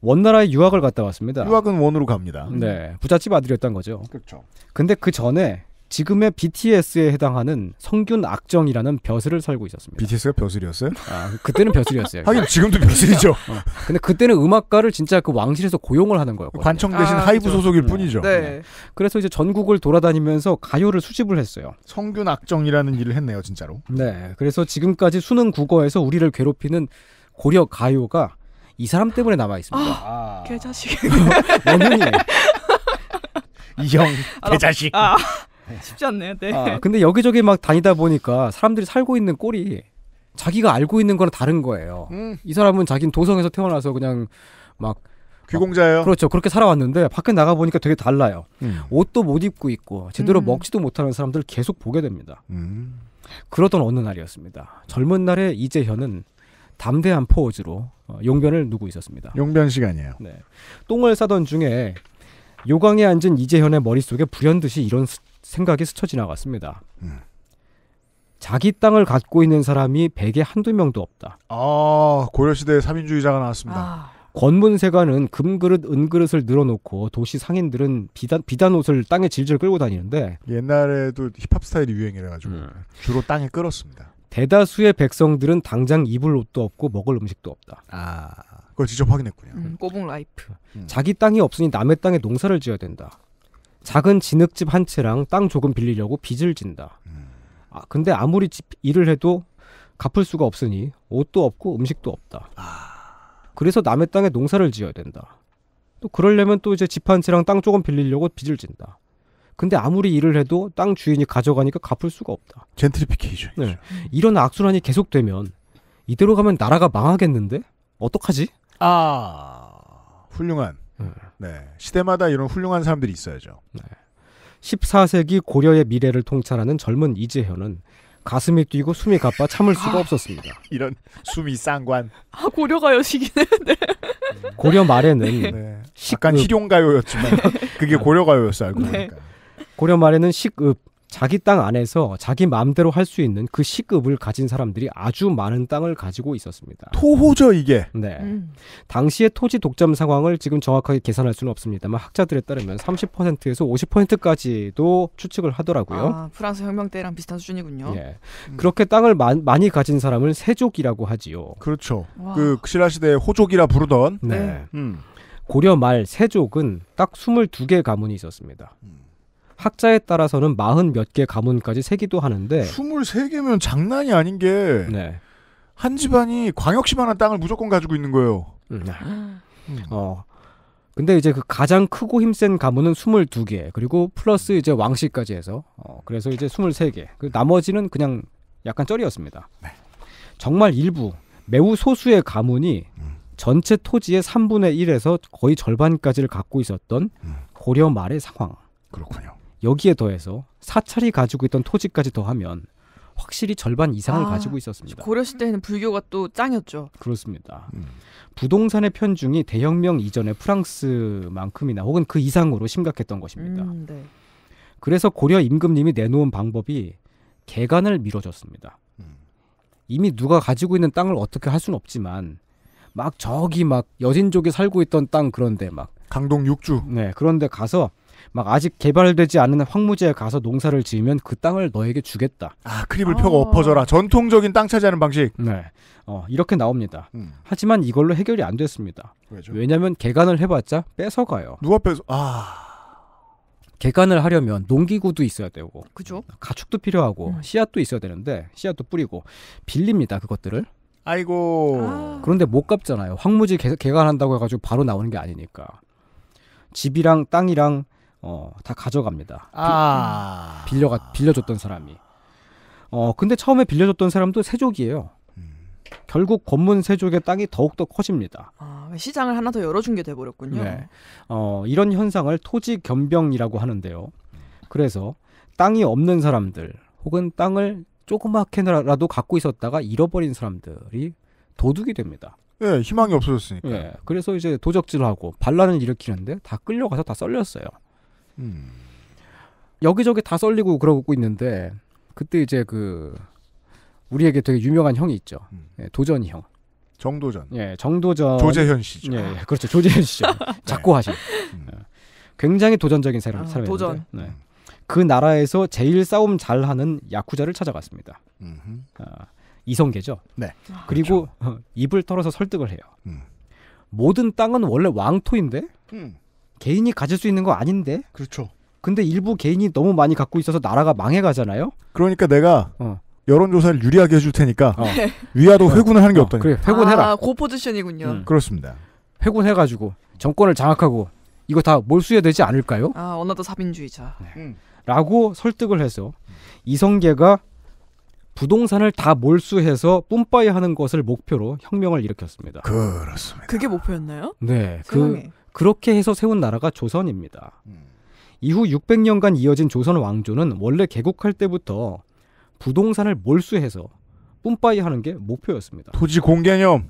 원나라에 유학을 갔다 왔습니다. 유학은 원으로 갑니다. 네, 부잣집 아들이었던 거죠. 그렇죠. 근데 그 전에 지금의 BTS에 해당하는 성균 악정이라는 벼슬을 살고 있었습니다. BTS가 벼슬이었어요? 아, 그때는 벼슬이었어요. 하긴 지금도 벼슬이죠. 어. 근데 그때는 음악가를 진짜 그 왕실에서 고용을 하는 거였거든요. 관청 대신 아, 하이브 그렇죠. 소속일 네. 뿐이죠. 네. 네. 그래서 이제 전국을 돌아다니면서 가요를 수집을 했어요. 성균 악정이라는 일을 했네요, 진짜로. 네. 그래서 지금까지 수능 국어에서 우리를 괴롭히는 고려 가요가 이 사람 때문에 남아 있습니다. 아, 아. 개자식. 원흉이. 이형 개자식. 아. 쉽지 않네요. 네. 아, 근데 여기저기 막 다니다 보니까 사람들이 살고 있는 꼴이 자기가 알고 있는 거랑 다른 거예요. 음. 이 사람은 자기는 도성에서 태어나서 그냥 막 귀공자예요. 막, 그렇죠. 그렇게 살아왔는데 밖에 나가 보니까 되게 달라요. 음. 옷도 못 입고 있고 제대로 음. 먹지도 못하는 사람들 을 계속 보게 됩니다. 음. 그러던 어느 날이었습니다. 젊은 날에 이재현은 담대한 포즈로 어, 용변을 누고 있었습니다. 용변 시간이에요. 네. 똥을 싸던 중에 요강에 앉은 이재현의 머릿속에 불현듯이 이런 생각이 스쳐 지나갔습니다. 음. 자기 땅을 갖고 있는 사람이 백에 한두 명도 없다. 아, 고려시대의 삼인주의자가 나왔습니다. 아. 권문세관은 금그릇, 은그릇을 늘어놓고 도시 상인들은 비단, 비단 옷을 땅에 질질 끌고 다니는데 옛날에도 힙합 스타일이 유행이라가지고 음. 주로 땅에 끌었습니다. 대다수의 백성들은 당장 입을 옷도 없고 먹을 음식도 없다. 아, 그걸 직접 확인했군요. 음, 꼬봉 라이프. 음. 자기 땅이 없으니 남의 땅에 농사를 지어야 된다. 작은 진흙집 한 채랑 땅 조금 빌리려고 빚을 진다. 아, 근데 아무리 집 일을 해도 갚을 수가 없으니 옷도 없고 음식도 없다. 아. 그래서 남의 땅에 농사를 지어야 된다. 또 그러려면 또 이제 집 한 채랑 땅 조금 빌리려고 빚을 진다. 근데 아무리 일을 해도 땅 주인이 가져가니까 갚을 수가 없다. 젠트리피케이션. 네. 이런 악순환이 계속되면 이대로 가면 나라가 망하겠는데 어떡하지? 아 훌륭한 네. 네. 시대마다 이런 훌륭한 사람들이 있어야죠. 네. 14세기 고려의 미래를 통찰하는 젊은 이재현은 가슴이 뛰고 숨이 가빠 참을 수가 아. 없었습니다. 이런 숨이 쌍관. 아 고려가 여식이네. 네. 음. 고려 말에는 네. 네. 약간 희룡가요였지만 그게 네. 고려가요였어 알고 고려 말에는 식읍, 자기 땅 안에서 자기 마음대로 할 수 있는 그 시급을 가진 사람들이 아주 많은 땅을 가지고 있었습니다. 토호죠 이게. 네. 음. 당시의 토지 독점 상황을 지금 정확하게 계산할 수는 없습니다만 학자들에 따르면 30%에서 50%까지도 추측을 하더라고요. 아, 프랑스 혁명 때랑 비슷한 수준이군요. 예. 음. 그렇게 땅을 마, 많이 가진 사람을 세족이라고 하지요. 그렇죠. 와. 그 신라 시대에 호족이라 부르던. 네. 네. 음. 고려 말 세족은 딱 22개 가문이 있었습니다. 음. 학자에 따라서는 마흔 몇 개 가문까지 세기도 하는데 23개면 장난이 아닌 게 네. 한 집안이 광역시만한 땅을 무조건 가지고 있는 거예요. 음, 네. 음. 음. 어. 근데 이제 그 가장 크고 힘센 가문은 22개, 그리고 플러스 이제 왕실까지 해서, 어, 그래서 이제 23개. 그 나머지는 그냥 약간 쩌리였습니다 네. 정말 일부, 매우 소수의 가문이 음. 전체 토지의 3분의 1에서 거의 절반까지를 갖고 있었던 고려 말의 상황. 그렇군요. 여기에 더해서 사찰이 가지고 있던 토지까지 더하면 확실히 절반 이상을 아, 가지고 있었습니다. 고려 시대에는 불교가 또 짱이었죠. 그렇습니다. 음. 부동산의 편중이 대혁명 이전의 프랑스만큼이나 혹은 그 이상으로 심각했던 것입니다. 음, 네. 그래서 고려 임금님이 내놓은 방법이 개간을 밀어줬습니다. 음. 이미 누가 가지고 있는 땅을 어떻게 할 수는 없지만 막 저기 막 여진족이 살고 있던 땅 그런데 막 강동 육주 네 그런데 가서 막 아직 개발되지 않은 황무지에 가서 농사를 지으면 그 땅을 너에게 주겠다. 아 크립을 펴고 어... 엎어져라. 전통적인 땅 차지하는 방식. 네, 어, 이렇게 나옵니다. 음. 하지만 이걸로 해결이 안 됐습니다. 왜죠? 왜냐면 개간을 해봤자 뺏어가요. 누가 뺏어? 아. 개간을 하려면 농기구도 있어야 되고, 그죠? 가축도 필요하고 음. 씨앗도 있어야 되는데 씨앗도 뿌리고 빌립니다 그것들을. 아이고. 아. 그런데 못 갚잖아요. 황무지 개, 개간한다고 해가지고 바로 나오는 게 아니니까. 집이랑 땅이랑 어, 다 가져갑니다. 아. 빌, 빌려가 빌려줬던 사람이. 어, 근데 처음에 빌려줬던 사람도 세족이에요. 음. 결국 권문 세족의 땅이 더욱더 커집니다. 아, 시장을 하나 더 열어준 게 돼버렸군요. 네. 어, 이런 현상을 토지 겸병이라고 하는데요. 그래서 땅이 없는 사람들 혹은 땅을 조그맣게라도 갖고 있었다가 잃어버린 사람들이 도둑이 됩니다. 예, 희망이 없어졌으니까. 예, 그래서 이제 도적질하고 반란을 일으키는데 다 끌려가서 다 썰렸어요. 음. 여기저기 다 썰리고 그러고 있는데 그때 이제 그 우리에게 되게 유명한 형이 있죠. 음. 예, 도전이 형. 정도전. 예, 정도전. 조재현 씨죠. 예, 예 그렇죠. 조재현 씨죠. 작고 네. 네. 하신. 음. 어, 굉장히 도전적인 사람, 아, 사람인데. 도전. 네. 그 나라에서 제일 싸움 잘하는 야쿠자를 찾아갔습니다. 어, 이성계죠. 네. 아, 그리고 그렇죠. 어, 입을 털어서 설득을 해요. 음. 모든 땅은 원래 왕토인데 음. 개인이 가질 수 있는 거 아닌데? 그렇죠. 근데 일부 개인이 너무 많이 갖고 있어서 나라가 망해가잖아요. 그러니까 내가 어. 여론조사를 유리하게 해줄 테니까 어. 네. 위아도 어. 회군을 하는 게 어, 없다니 그래, 회군해라. 아, 고 포지션이군요. 음. 그렇습니다. 회군해가지고 정권을 장악하고 이거 다 몰수해야 되지 않을까요? 아, 어나더 사민주의자. 네. 음. 라고 설득을 해서 이성계가 부동산을 다 몰수해서 뿜빠이 하는 것을 목표로 혁명을 일으켰습니다. 그렇습니다. 그게 목표였나요? 네. 그 세상에. 그 그렇게 해서 세운 나라가 조선입니다. 이후 600년간 이어진 조선 왕조는 원래 개국할 때부터 부동산을 몰수해서 뿜빠이 하는 게 목표였습니다. 토지 공개념.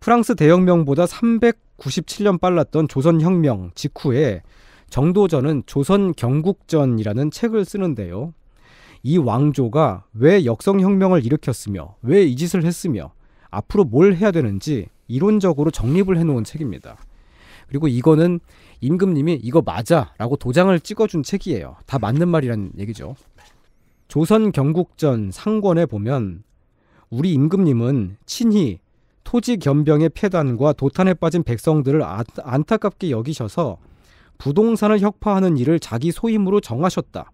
프랑스 대혁명보다 397년 빨랐던 조선혁명 직후에 정도전은 조선 경국전이라는 책을 쓰는데요. 이 왕조가 왜 역성혁명을 일으켰으며 왜 이 짓을 했으며 앞으로 뭘 해야 되는지 이론적으로 정립을 해놓은 책입니다. 그리고 이거는 임금님이 이거 맞아라고 도장을 찍어준 책이에요. 다 맞는 말이란 얘기죠. 조선 경국전 상권에 보면 우리 임금님은 친히 토지 겸병의 폐단과 도탄에 빠진 백성들을 아, 안타깝게 여기셔서 부동산을 혁파하는 일을 자기 소임으로 정하셨다.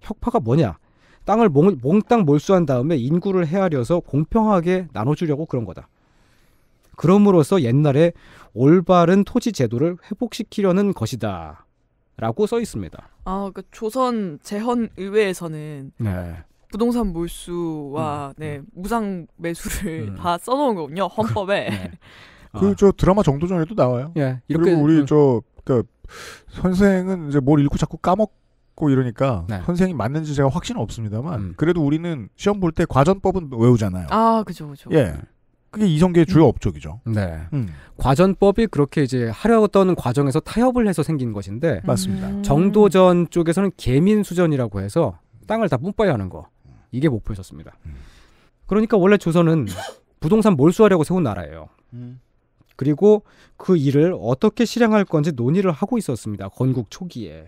혁파가 뭐냐? 땅을 몽, 몽땅 몰수한 다음에 인구를 헤아려서 공평하게 나눠주려고 그런 거다. 그럼으로써 옛날에 올바른 토지 제도를 회복시키려는 것이다. 라고 써 있습니다. 아, 그 조선 재헌 의회에서는 네. 부동산 몰수와 음, 음. 네, 음. 무상 매수를 음. 다 써놓은 거군요 헌법에. 네. 그 아. 드라마 정도 전에도 나와요. 예, 이렇게 그리고 우리 음. 저그 선생은 이제 뭘 읽고 자꾸 까먹고 이러니까 네. 선생이 맞는지 제가 확신은 없습니다만 음. 그래도 우리는 시험 볼 때 과전법은 외우잖아요. 아, 그죠, 그죠. 예. 그게 이성계의 주요 음. 업적이죠. 네. 음. 과전법이 그렇게 이제 하려던 과정에서 타협을 해서 생긴 것인데 음. 맞습니다. 음. 정도전 쪽에서는 개민수전이라고 해서 땅을 다뿜빠이 하는 거 이게 목표였었습니다. 음. 그러니까 원래 조선은 부동산 몰수하려고 세운 나라예요. 음. 그리고 그 일을 어떻게 실행할 건지 논의를 하고 있었습니다. 건국 초기에.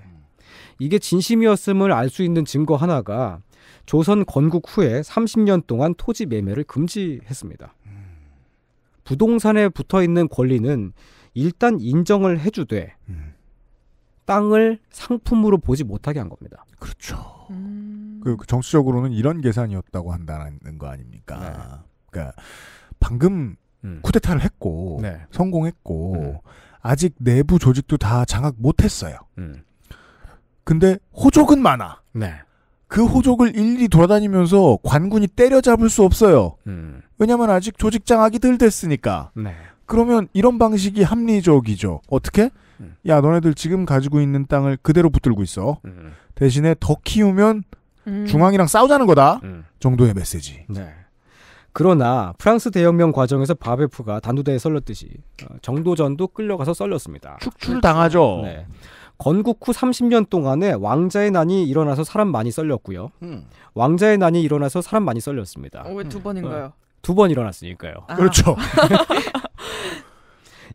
이게 진심이었음을 알 수 있는 증거 하나가 조선 건국 후에 30년 동안 토지 매매를 금지했습니다. 부동산에 붙어 있는 권리는 일단 인정을 해주되 음. 땅을 상품으로 보지 못하게 한 겁니다. 그렇죠. 음. 그, 그 정치적으로는 이런 계산이었다고 한다는 거 아닙니까? 네. 그러니까 방금 음. 쿠데타를 했고 네. 성공했고 음. 아직 내부 조직도 다 장악 못했어요. 음. 근데 호족은 많아. 네. 그 호족을 일일이 돌아다니면서 관군이 때려잡을 수 없어요. 음. 왜냐면 아직 조직장악이 덜 됐으니까. 네. 그러면 이런 방식이 합리적이죠. 어떻게? 음. 야, 너네들 지금 가지고 있는 땅을 그대로 붙들고 있어. 음. 대신에 더 키우면 음. 중앙이랑 싸우자는 거다. 음. 정도의 메시지. 네. 그러나 프랑스 대혁명 과정에서 바베프가 단두대에 썰렸듯이 어, 정도전도 끌려가서 썰렸습니다. 축출당하죠. 네. 건국 후 30년 동안에 왕자의 난이 일어나서 사람 많이 썰렸고요. 음. 왕자의 난이 일어나서 사람 많이 썰렸습니다. 어, 왜두 음. 번인가요? 어, 네. 두번 일어났으니까요. 아. 그렇죠.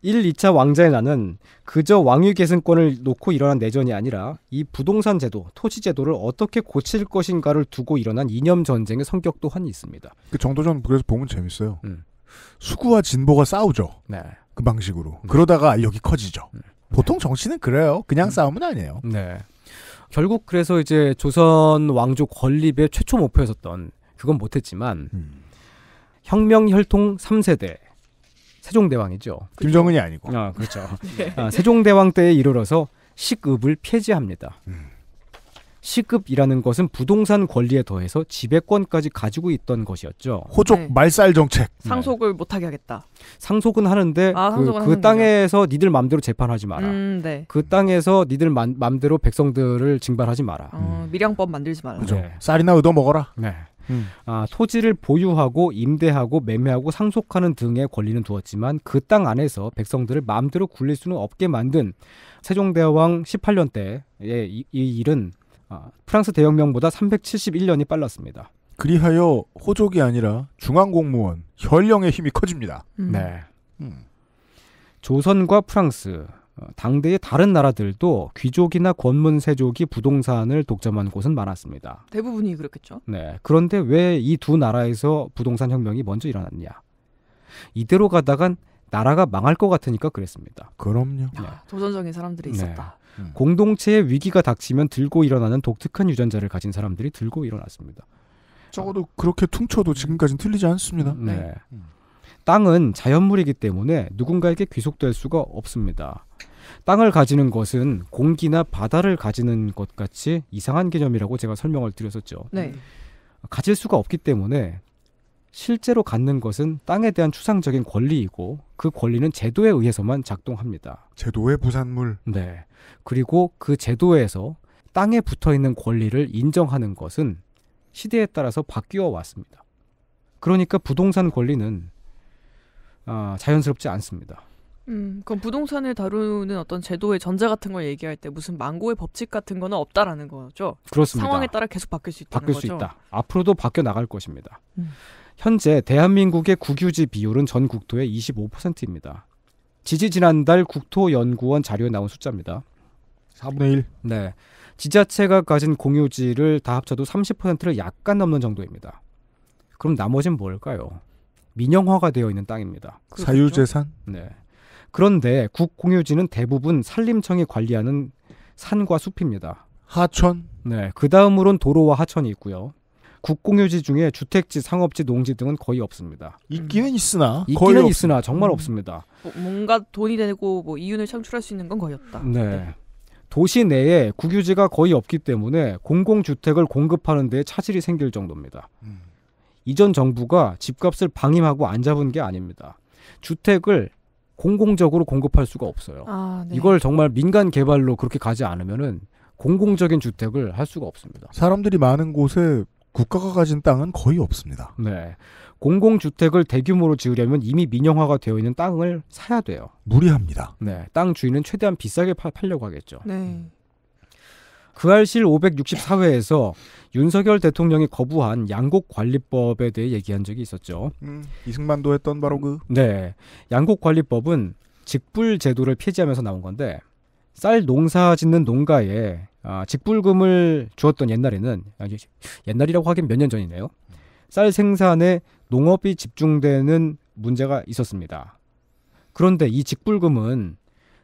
1, 2차 왕자의 난은 그저 왕위 계승권을 놓고 일어난 내전이 아니라 이 부동산 제도, 토지 제도를 어떻게 고칠 것인가를 두고 일어난 이념 전쟁의 성격 또한 있습니다. 그 정도전 그래서 보면 재밌어요. 음. 수구와 진보가 싸우죠. 네. 그 방식으로. 음. 그러다가 여기 커지죠. 음. 보통 정치는 그래요. 그냥 음. 싸움은 아니에요. 네. 결국 그래서 이제 조선 왕조 건립의 최초 목표였었던 그건 못했지만 음. 혁명 혈통 3세대 세종대왕이죠. 김정은이 아니고. 아 그렇죠. 네. 아, 세종대왕 때에 이르러서 식읍을 폐지합니다. 음. 시급이라는 것은 부동산 권리에 더해서 지배권까지 가지고 있던 것이었죠. 호족 네. 말살 정책. 네. 상속을 네. 못하게 하겠다. 상속은 하는데 아, 그, 그 땅에서 니들 맘대로 재판하지 마라. 음, 네. 그 땅에서 니들 맘, 맘대로 백성들을 징발하지 마라. 어, 음. 밀법 만들지 마라. 그죠. 네. 쌀이나 얻어 먹어라. 네. 음. 아, 토지를 보유하고 임대하고 매매하고 상속하는 등의 권리는 두었지만 그 땅 안에서 백성들을 마음대로 굴릴 수는 없게 만든 세종대왕 18년 때의 이, 이 일은 아, 프랑스 대혁명보다 371년이 빨랐습니다. 그리하여 호족이 아니라 중앙공무원 현령의 힘이 커집니다. 음. 네. 음. 조선과 프랑스 어, 당대의 다른 나라들도 귀족이나 권문세족이 부동산을 독점한 곳은 많았습니다. 대부분이 그렇겠죠. 네. 그런데 왜 이 두 나라에서 부동산 혁명이 먼저 일어났냐? 이대로 가다간 나라가 망할 것 같으니까 그랬습니다. 그럼요. 네. 도전적인 아, 사람들이 네. 있었다. 음. 공동체의 위기가 닥치면 들고 일어나는 독특한 유전자를 가진 사람들이 들고 일어났습니다. 적어도 그렇게 퉁쳐도 지금까지는 틀리지 않습니다. 음. 네. 네. 음. 땅은 자연물이기 때문에 누군가에게 귀속될 수가 없습니다. 땅을 가지는 것은 공기나 바다를 가지는 것 같이 이상한 개념이라고 제가 설명을 드렸었죠. 네. 가질 수가 없기 때문에 실제로 갖는 것은 땅에 대한 추상적인 권리이고 그 권리는 제도에 의해서만 작동합니다. 제도의 부산물. 네. 그리고 그 제도에서 땅에 붙어 있는 권리를 인정하는 것은 시대에 따라서 바뀌어 왔습니다. 그러니까 부동산 권리는 어, 자연스럽지 않습니다. 음, 그럼 부동산을 다루는 어떤 제도의 전제 같은 걸 얘기할 때 무슨 망고의 법칙 같은 거는 없다라는 거죠. 그렇습니다. 상황에 따라 계속 바뀔 수있다 바뀔 거죠. 있다. 앞으로도 바뀌어 나갈 것입니다. 음. 현재 대한민국의 국유지 비율은 전 국토의 25%입니다. 지지 지난달 국토연구원 자료에 나온 숫자입니다. 4분의 1. 네. 지자체가 가진 공유지를 다 합쳐도 30%를 약간 넘는 정도입니다. 그럼 나머진 뭘까요? 민영화가 되어 있는 땅입니다. 사유재산? 네. 그런데 국공유지는 대부분 산림청이 관리하는 산과 숲입니다. 하천? 네. 그 다음으론 도로와 하천이 있고요. 국공유지 중에 주택지, 상업지, 농지 등은 거의 없습니다. 있기는 있으나 있기는 있으나 없... 정말 음. 없습니다. 어, 뭔가 돈이 되고 뭐 이윤을 창출할 수 있는 건 거의 없다. 네. 네. 도시 내에 국유지가 거의 없기 때문에 공공주택을 공급하는 데 차질이 생길 정도입니다. 음. 이전 정부가 집값을 방임하고 안 잡은 게 아닙니다. 주택을 공공적으로 공급할 수가 없어요. 아, 네. 이걸 정말 민간 개발로 그렇게 가지 않으면은 공공적인 주택을 할 수가 없습니다. 사람들이 많은 곳에 국가가 가진 땅은 거의 없습니다. 네. 공공주택을 대규모로 지으려면 이미 민영화가 되어 있는 땅을 사야 돼요. 무리합니다. 네, 땅 주인은 최대한 비싸게 파, 팔려고 하겠죠. 네. 음. 그알실 564회에서 윤석열 대통령이 거부한 양곡관리법에 대해 얘기한 적이 있었죠. 음, 이승만도 했던 바로 그. 네, 양곡관리법은 직불 제도를 폐지하면서 나온 건데 쌀 농사 짓는 농가에 아, 직불금을 주었던 옛날에는 아, 옛날이라고 하긴 몇 년 전이네요. 쌀 생산에 농업이 집중되는 문제가 있었습니다. 그런데 이 직불금은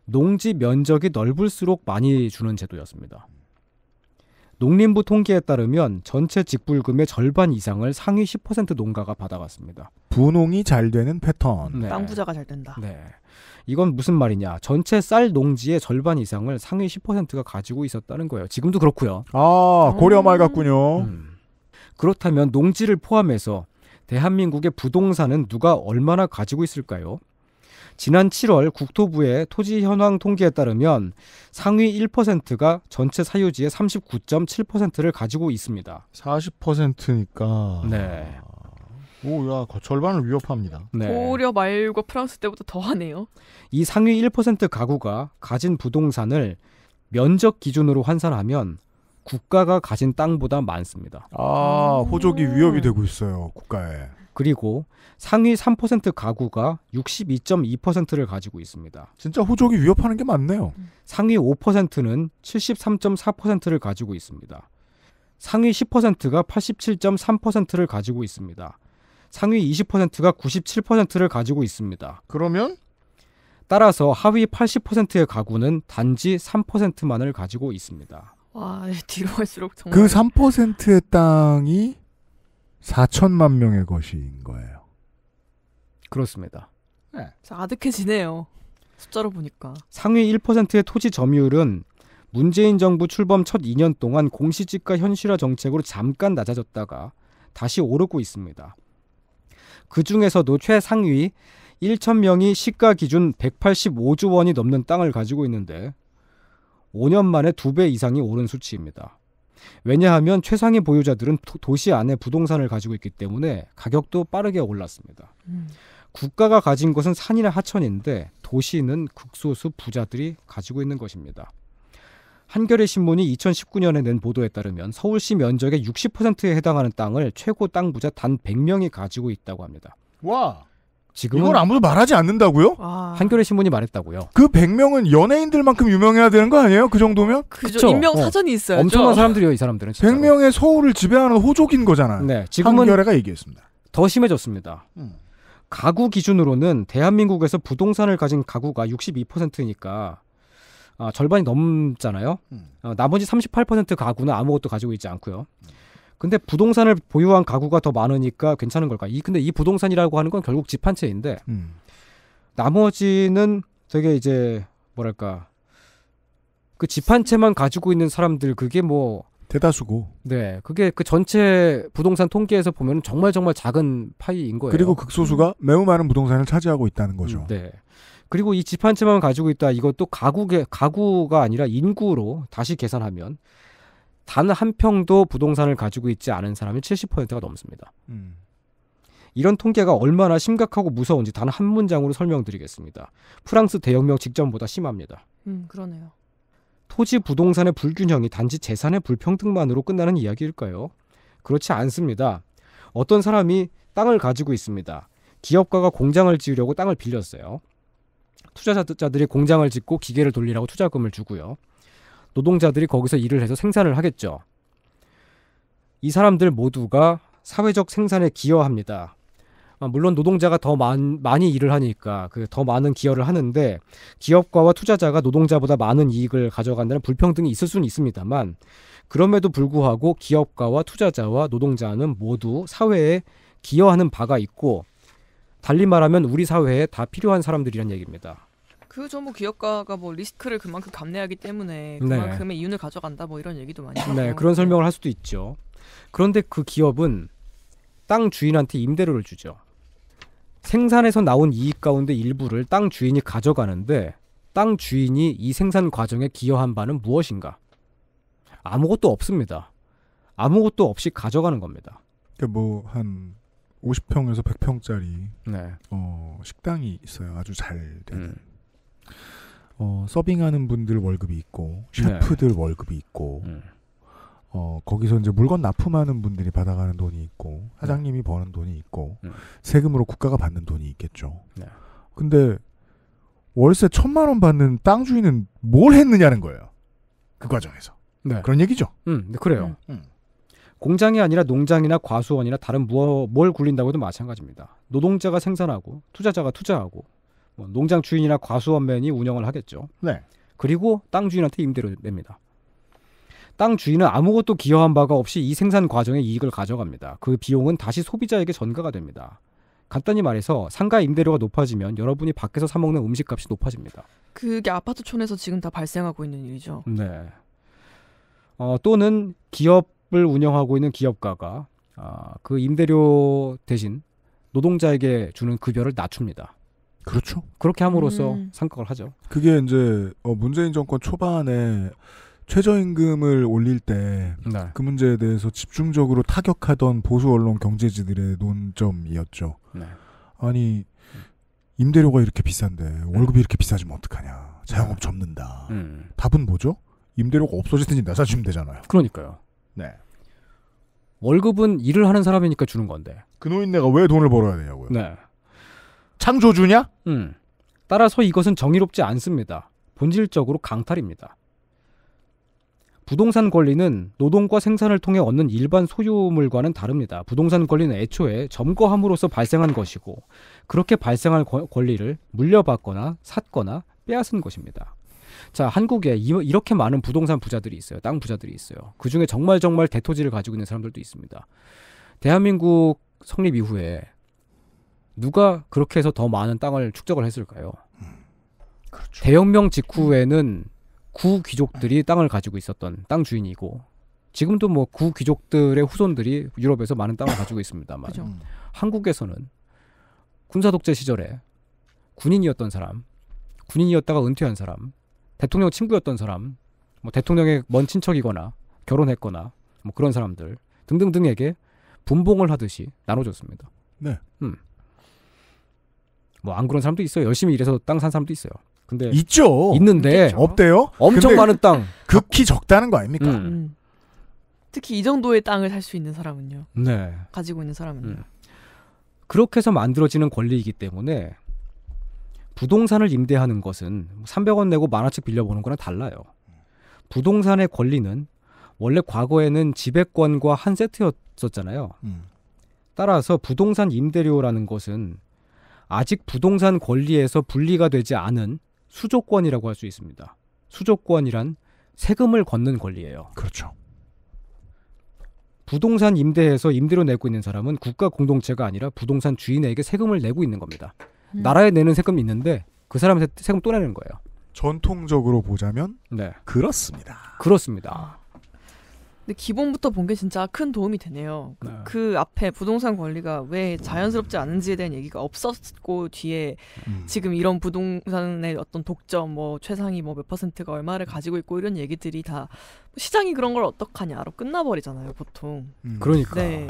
농지 면적이 넓을수록 많이 주는 제도였습니다. 농림부 통계에 따르면 전체 직불금의 절반 이상을 상위 10% 농가가 받아갔습니다. 분홍이 잘 되는 패턴. 네. 땅 부자가 잘 된다. 네. 이건 무슨 말이냐? 전체 쌀 농지의 절반 이상을 상위 10%가 가지고 있었다는 거예요. 지금도 그렇고요. 아 고려 말 같군요. 음. 그렇다면 농지를 포함해서 대한민국의 부동산은 누가 얼마나 가지고 있을까요? 지난 7월 국토부의 토지 현황 통계에 따르면 상위 1%가 전체 사유지의 39.7%를 가지고 있습니다. 40%니까. 네. 오야 절반을 위협합니다. 네. 고려 말과 프랑스 때보다 더하네요. 이 상위 1% 가구가 가진 부동산을 면적 기준으로 환산하면 국가가 가진 땅보다 많습니다. 아, 호족이 음. 위협이 되고 있어요, 국가에. 그리고 상위 3% 가구가 62.2%를 가지고 있습니다. 진짜 호족이 위협하는 게 많네요. 음. 상위 5%는 73.4%를 가지고 있습니다. 상위 10%가 87.3%를 가지고 있습니다. 상위 20%가 97%를 가지고 있습니다. 그러면 따라서 하위 80%의 가구는 단지 3%만을 가지고 있습니다. 와, 뒤로 갈수록 정말. 그 3%의 땅이 4천만 명의 것인 거예요. 그렇습니다. 네. 아득해지네요. 숫자로 보니까. 상위 1%의 토지 점유율은 문재인 정부 출범 첫 2년 동안 공시지가 현실화 정책으로 잠깐 낮아졌다가 다시 오르고 있습니다. 그 중에서도 최상위 1천 명이 시가 기준 185조 원이 넘는 땅을 가지고 있는데 5년 만에 2배 이상이 오른 수치입니다. 왜냐하면 최상위 보유자들은 도, 시 안에 부동산을 가지고 있기 때문에 가격도 빠르게 올랐습니다. 음. 국가가 가진 것은 산이나 하천인데 도시는 극소수 부자들이 가지고 있는 것입니다. 한겨레 신문이 2019년에 낸 보도에 따르면 서울시 면적의 60%에 해당하는 땅을 최고 땅 부자 단 100명이 가지고 있다고 합니다. 와. 지금 이걸 아무도 말하지 않는다고요? 아... 한겨레 신문이 말했다고요. 그 100명은 연예인들만큼 유명해야 되는 거 아니에요? 그 정도면? 그죠. 인명 어. 사전이 있어요. 엄청난 사람들이요, 이 사람들은. 진짜로. 100명의 서울을 지배하는 호족인 거잖아요. 네, 지금은 한겨레가 얘기했습니다. 더 심해졌습니다. 음. 가구 기준으로는 대한민국에서 부동산을 가진 가구가 62%니까 아, 절반이 넘잖아요. 음. 아, 나머지 38% 가구는 아무것도 가지고 있지 않고요. 음. 근데 부동산을 보유한 가구가 더 많으니까 괜찮은 걸까? 이 근데 이 부동산이라고 하는 건 결국 집 한 채인데 음. 나머지는 되게 이제 뭐랄까 그 집 한 채만 가지고 있는 사람들 그게 뭐 대다수고. 네, 그게 그 전체 부동산 통계에서 보면 정말 정말 작은 파이인 거예요. 그리고 극소수가 음. 매우 많은 부동산을 차지하고 있다는 거죠. 음, 네. 그리고 이 집 한 채만 가지고 있다. 이것도 가구 가구가 아니라 인구로 다시 계산하면 단한 평도 부동산을 가지고 있지 않은 사람이 70%가 넘습니다. 음. 이런 통계가 얼마나 심각하고 무서운지 단 한 문장으로 설명드리겠습니다. 프랑스 대혁명 직전보다 심합니다. 음, 그러네요. 토지 부동산의 불균형이 단지 재산의 불평등만으로 끝나는 이야기일까요? 그렇지 않습니다. 어떤 사람이 땅을 가지고 있습니다. 기업가가 공장을 지으려고 땅을 빌렸어요. 투자자들이 공장을 짓고 기계를 돌리라고 투자금을 주고요. 노동자들이 거기서 일을 해서 생산을 하겠죠. 이 사람들 모두가 사회적 생산에 기여합니다. 아, 물론 노동자가 더 많, 많이 일을 하니까 그 더 많은 기여를 하는데 기업과와 투자자가 노동자보다 많은 이익을 가져간다는 불평등이 있을 수는 있습니다만 그럼에도 불구하고 기업가와 투자자와 노동자는 모두 사회에 기여하는 바가 있고 달리 말하면 우리 사회에 다 필요한 사람들이란 얘기입니다. 그전부 기업가가 뭐 리스크를 그만큼 감내하기 때문에 네. 그만큼의 네. 이윤을 가져간다 뭐 이런 얘기도 많이 네, 하고 네, 그런 설명을 할 수도 있죠. 그런데 그 기업은 땅 주인한테 임대료를 주죠. 생산에서 나온 이익 가운데 일부를 땅 주인이 가져가는데 땅 주인이 이 생산 과정에 기여한 바는 무엇인가? 아무것도 없습니다. 아무것도 없이 가져가는 겁니다. 그 그러니까 뭐한 50평에서 100평짜리 네. 어, 식당이 있어요. 아주 잘 되는. 음. 어, 서빙하는 분들 월급이 있고 네. 셰프들 네. 월급이 있고 음. 어, 거기서 이제 물건 납품하는 분들이 받아가는 돈이 있고 음. 사장님이 버는 돈이 있고 음. 세금으로 국가가 받는 돈이 있겠죠. 네. 근데 월세 천만 원 받는 땅 주인은 뭘 했느냐는 거예요. 그 과정에서. 네. 그런 얘기죠. 음, 네, 그래요. 음. 음. 공장이 아니라 농장이나 과수원이나 다른 무어, 뭘 굴린다고도 마찬가지입니다. 노동자가 생산하고 투자자가 투자하고 뭐 농장 주인이나 과수원맨이 운영을 하겠죠. 네. 그리고 땅 주인한테 임대료 냅니다. 땅 주인은 아무것도 기여한 바가 없이 이 생산 과정의 이익을 가져갑니다. 그 비용은 다시 소비자에게 전가가 됩니다. 간단히 말해서 상가 임대료가 높아지면 여러분이 밖에서 사 먹는 음식값이 높아집니다. 그게 아파트촌에서 지금 다 발생하고 있는 일이죠. 네. 어, 또는 기업을 운영하고 있는 기업가가 어, 그 임대료 대신 노동자에게 주는 급여를 낮춥니다. 그렇죠. 그렇게 함으로써 음. 상각을 하죠. 그게 이제 어, 문재인 정권 초반에 최저임금을 올릴 때그 네. 그 문제에 대해서 집중적으로 타격하던 보수 언론 경제지들의 논점이었죠. 네. 아니 임대료가 이렇게 비싼데 월급이 이렇게 비싸지면 어떡하냐. 자영업 네. 접는다. 음. 답은 뭐죠? 임대료가 없어지든지 낮아지면 되잖아요. 그러니까요. 네. 월급은 일을 하는 사람이니까 주는 건데. 그 노인네가 왜 돈을 벌어야 되냐고요. 네. 창조주냐? 음. 따라서 이것은 정의롭지 않습니다. 본질적으로 강탈입니다. 부동산 권리는 노동과 생산을 통해 얻는 일반 소유물과는 다릅니다. 부동산 권리는 애초에 점거함으로써 발생한 것이고 그렇게 발생할 권리를 물려받거나 샀거나 빼앗은 것입니다. 자, 한국에 이, 렇게 많은 부동산 부자들이 있어요. 땅 부자들이 있어요. 그 중에 정말 정말 대토지를 가지고 있는 사람들도 있습니다. 대한민국 성립 이후에 누가 그렇게 해서 더 많은 땅을 축적을 했을까요? 음, 그렇죠. 대혁명 직후에는 구 귀족들이 땅을 가지고 있었던 땅 주인이고 지금도 뭐 구 귀족들의 후손들이 유럽에서 많은 땅을 가지고 있습니다만 그 한국에서는 군사 독재 시절에 군인이었던 사람, 군인이었다가 은퇴한 사람, 대통령 친구였던 사람, 뭐 대통령의 먼 친척이거나 결혼했거나 뭐 그런 사람들 등등등에게 분봉을 하듯이 나눠줬습니다. 네. 음. 뭐안 그런 사람도 있어요. 열심히 일해서 땅 산 사람도 있어요. 근데 있죠. 있는데 있겠죠. 없대요. 엄청 많은 땅. 극히 적다는 거 아닙니까? 음. 음. 특히 이 정도의 땅을 살 수 있는 사람은요. 네. 가지고 있는 사람은요. 음. 그렇게 해서 만들어지는 권리이기 때문에 부동산을 임대하는 것은 300원 내고 만화책 빌려보는 거랑 달라요. 부동산의 권리는 원래 과거에는 지배권과 한 세트였었잖아요. 음. 따라서 부동산 임대료라는 것은 아직 부동산 권리에서 분리가 되지 않은 수조권이라고 할 수 있습니다. 수조권이란 세금을 걷는 권리예요. 그렇죠. 부동산 임대해서 임대료 내고 있는 사람은 국가 공동체가 아니라 부동산 주인에게 세금을 내고 있는 겁니다. 음. 나라에 내는 세금이 있는데 그 사람한테 세금 또 내는 거예요. 전통적으로 보자면 네. 그렇습니다. 그렇습니다. 아. 근데 기본부터 본 게 진짜 큰 도움이 되네요. 그, 네. 그, 앞에 부동산 권리가 왜 자연스럽지 않은지에 대한 얘기가 없었고 뒤에 음. 지금 이런 부동산의 어떤 독점 뭐 최상위 뭐 몇 퍼센트가 얼마를 가지고 있고 이런 얘기들이 다 시장이 그런 걸 어떡하냐로 끝나버리잖아요 보통. 음. 그러니까. 네.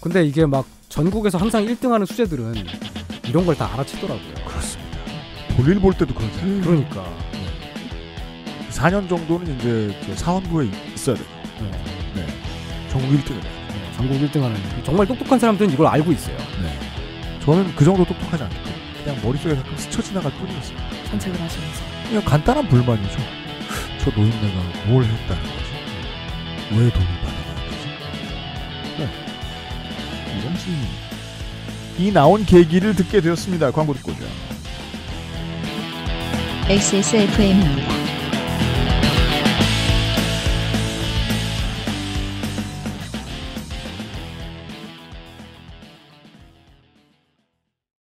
근데 이게 막 전국에서 항상 1등하는 수재들은 이런 걸 다 알아채더라고요. 그렇습니다. 볼일 볼 때도 그렇잖아요. 그러니까. 4년 정도는 이제 그 사원부에 있어야 돼요. 네. 네. 전국 1등을 해요. 네, 전국 1등하는 정말 똑똑한 사람들은 이걸 알고 있어요. 네. 저는 그 정도 똑똑하지 않고 그냥 머릿속에 가끔 스쳐 지나갈 뿐이었어요. 산책을 하시면서. 그냥 간단한 불만이죠. 저 노인네가 뭘 했다는 거지? 왜 돈을 받아가야 되지? 네. 이런질문이 나온 계기를 듣게 되었습니다. 광고 듣고 오죠. XSFM입니다.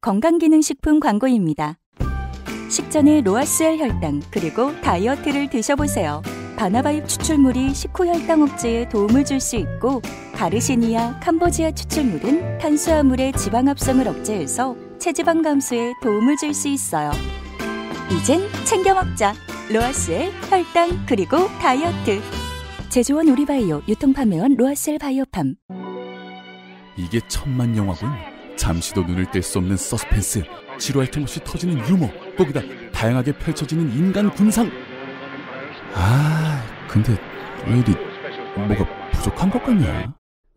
건강기능식품 광고입니다. 식전에 로아스엘 혈당 그리고 다이어트를 드셔보세요. 바나바잎 추출물이 식후 혈당 억제에 도움을 줄 수 있고 가르시니아, 캄보지아 추출물은 탄수화물의 지방 합성을 억제해서 체지방 감소에 도움을 줄 수 있어요. 이젠 챙겨 먹자. 로아스의 혈당 그리고 다이어트. 제조원 우리바이오 유통판매원 로아셀 바이오팜. 이게 천만 영화군. 잠시도 눈을 뗄 수 없는 서스펜스, 지루할 틈 없이 터지는 유머, 거기다 다양하게 펼쳐지는 인간 군상. 아, 근데 왜 이리 뭐가 부족한 것 같냐?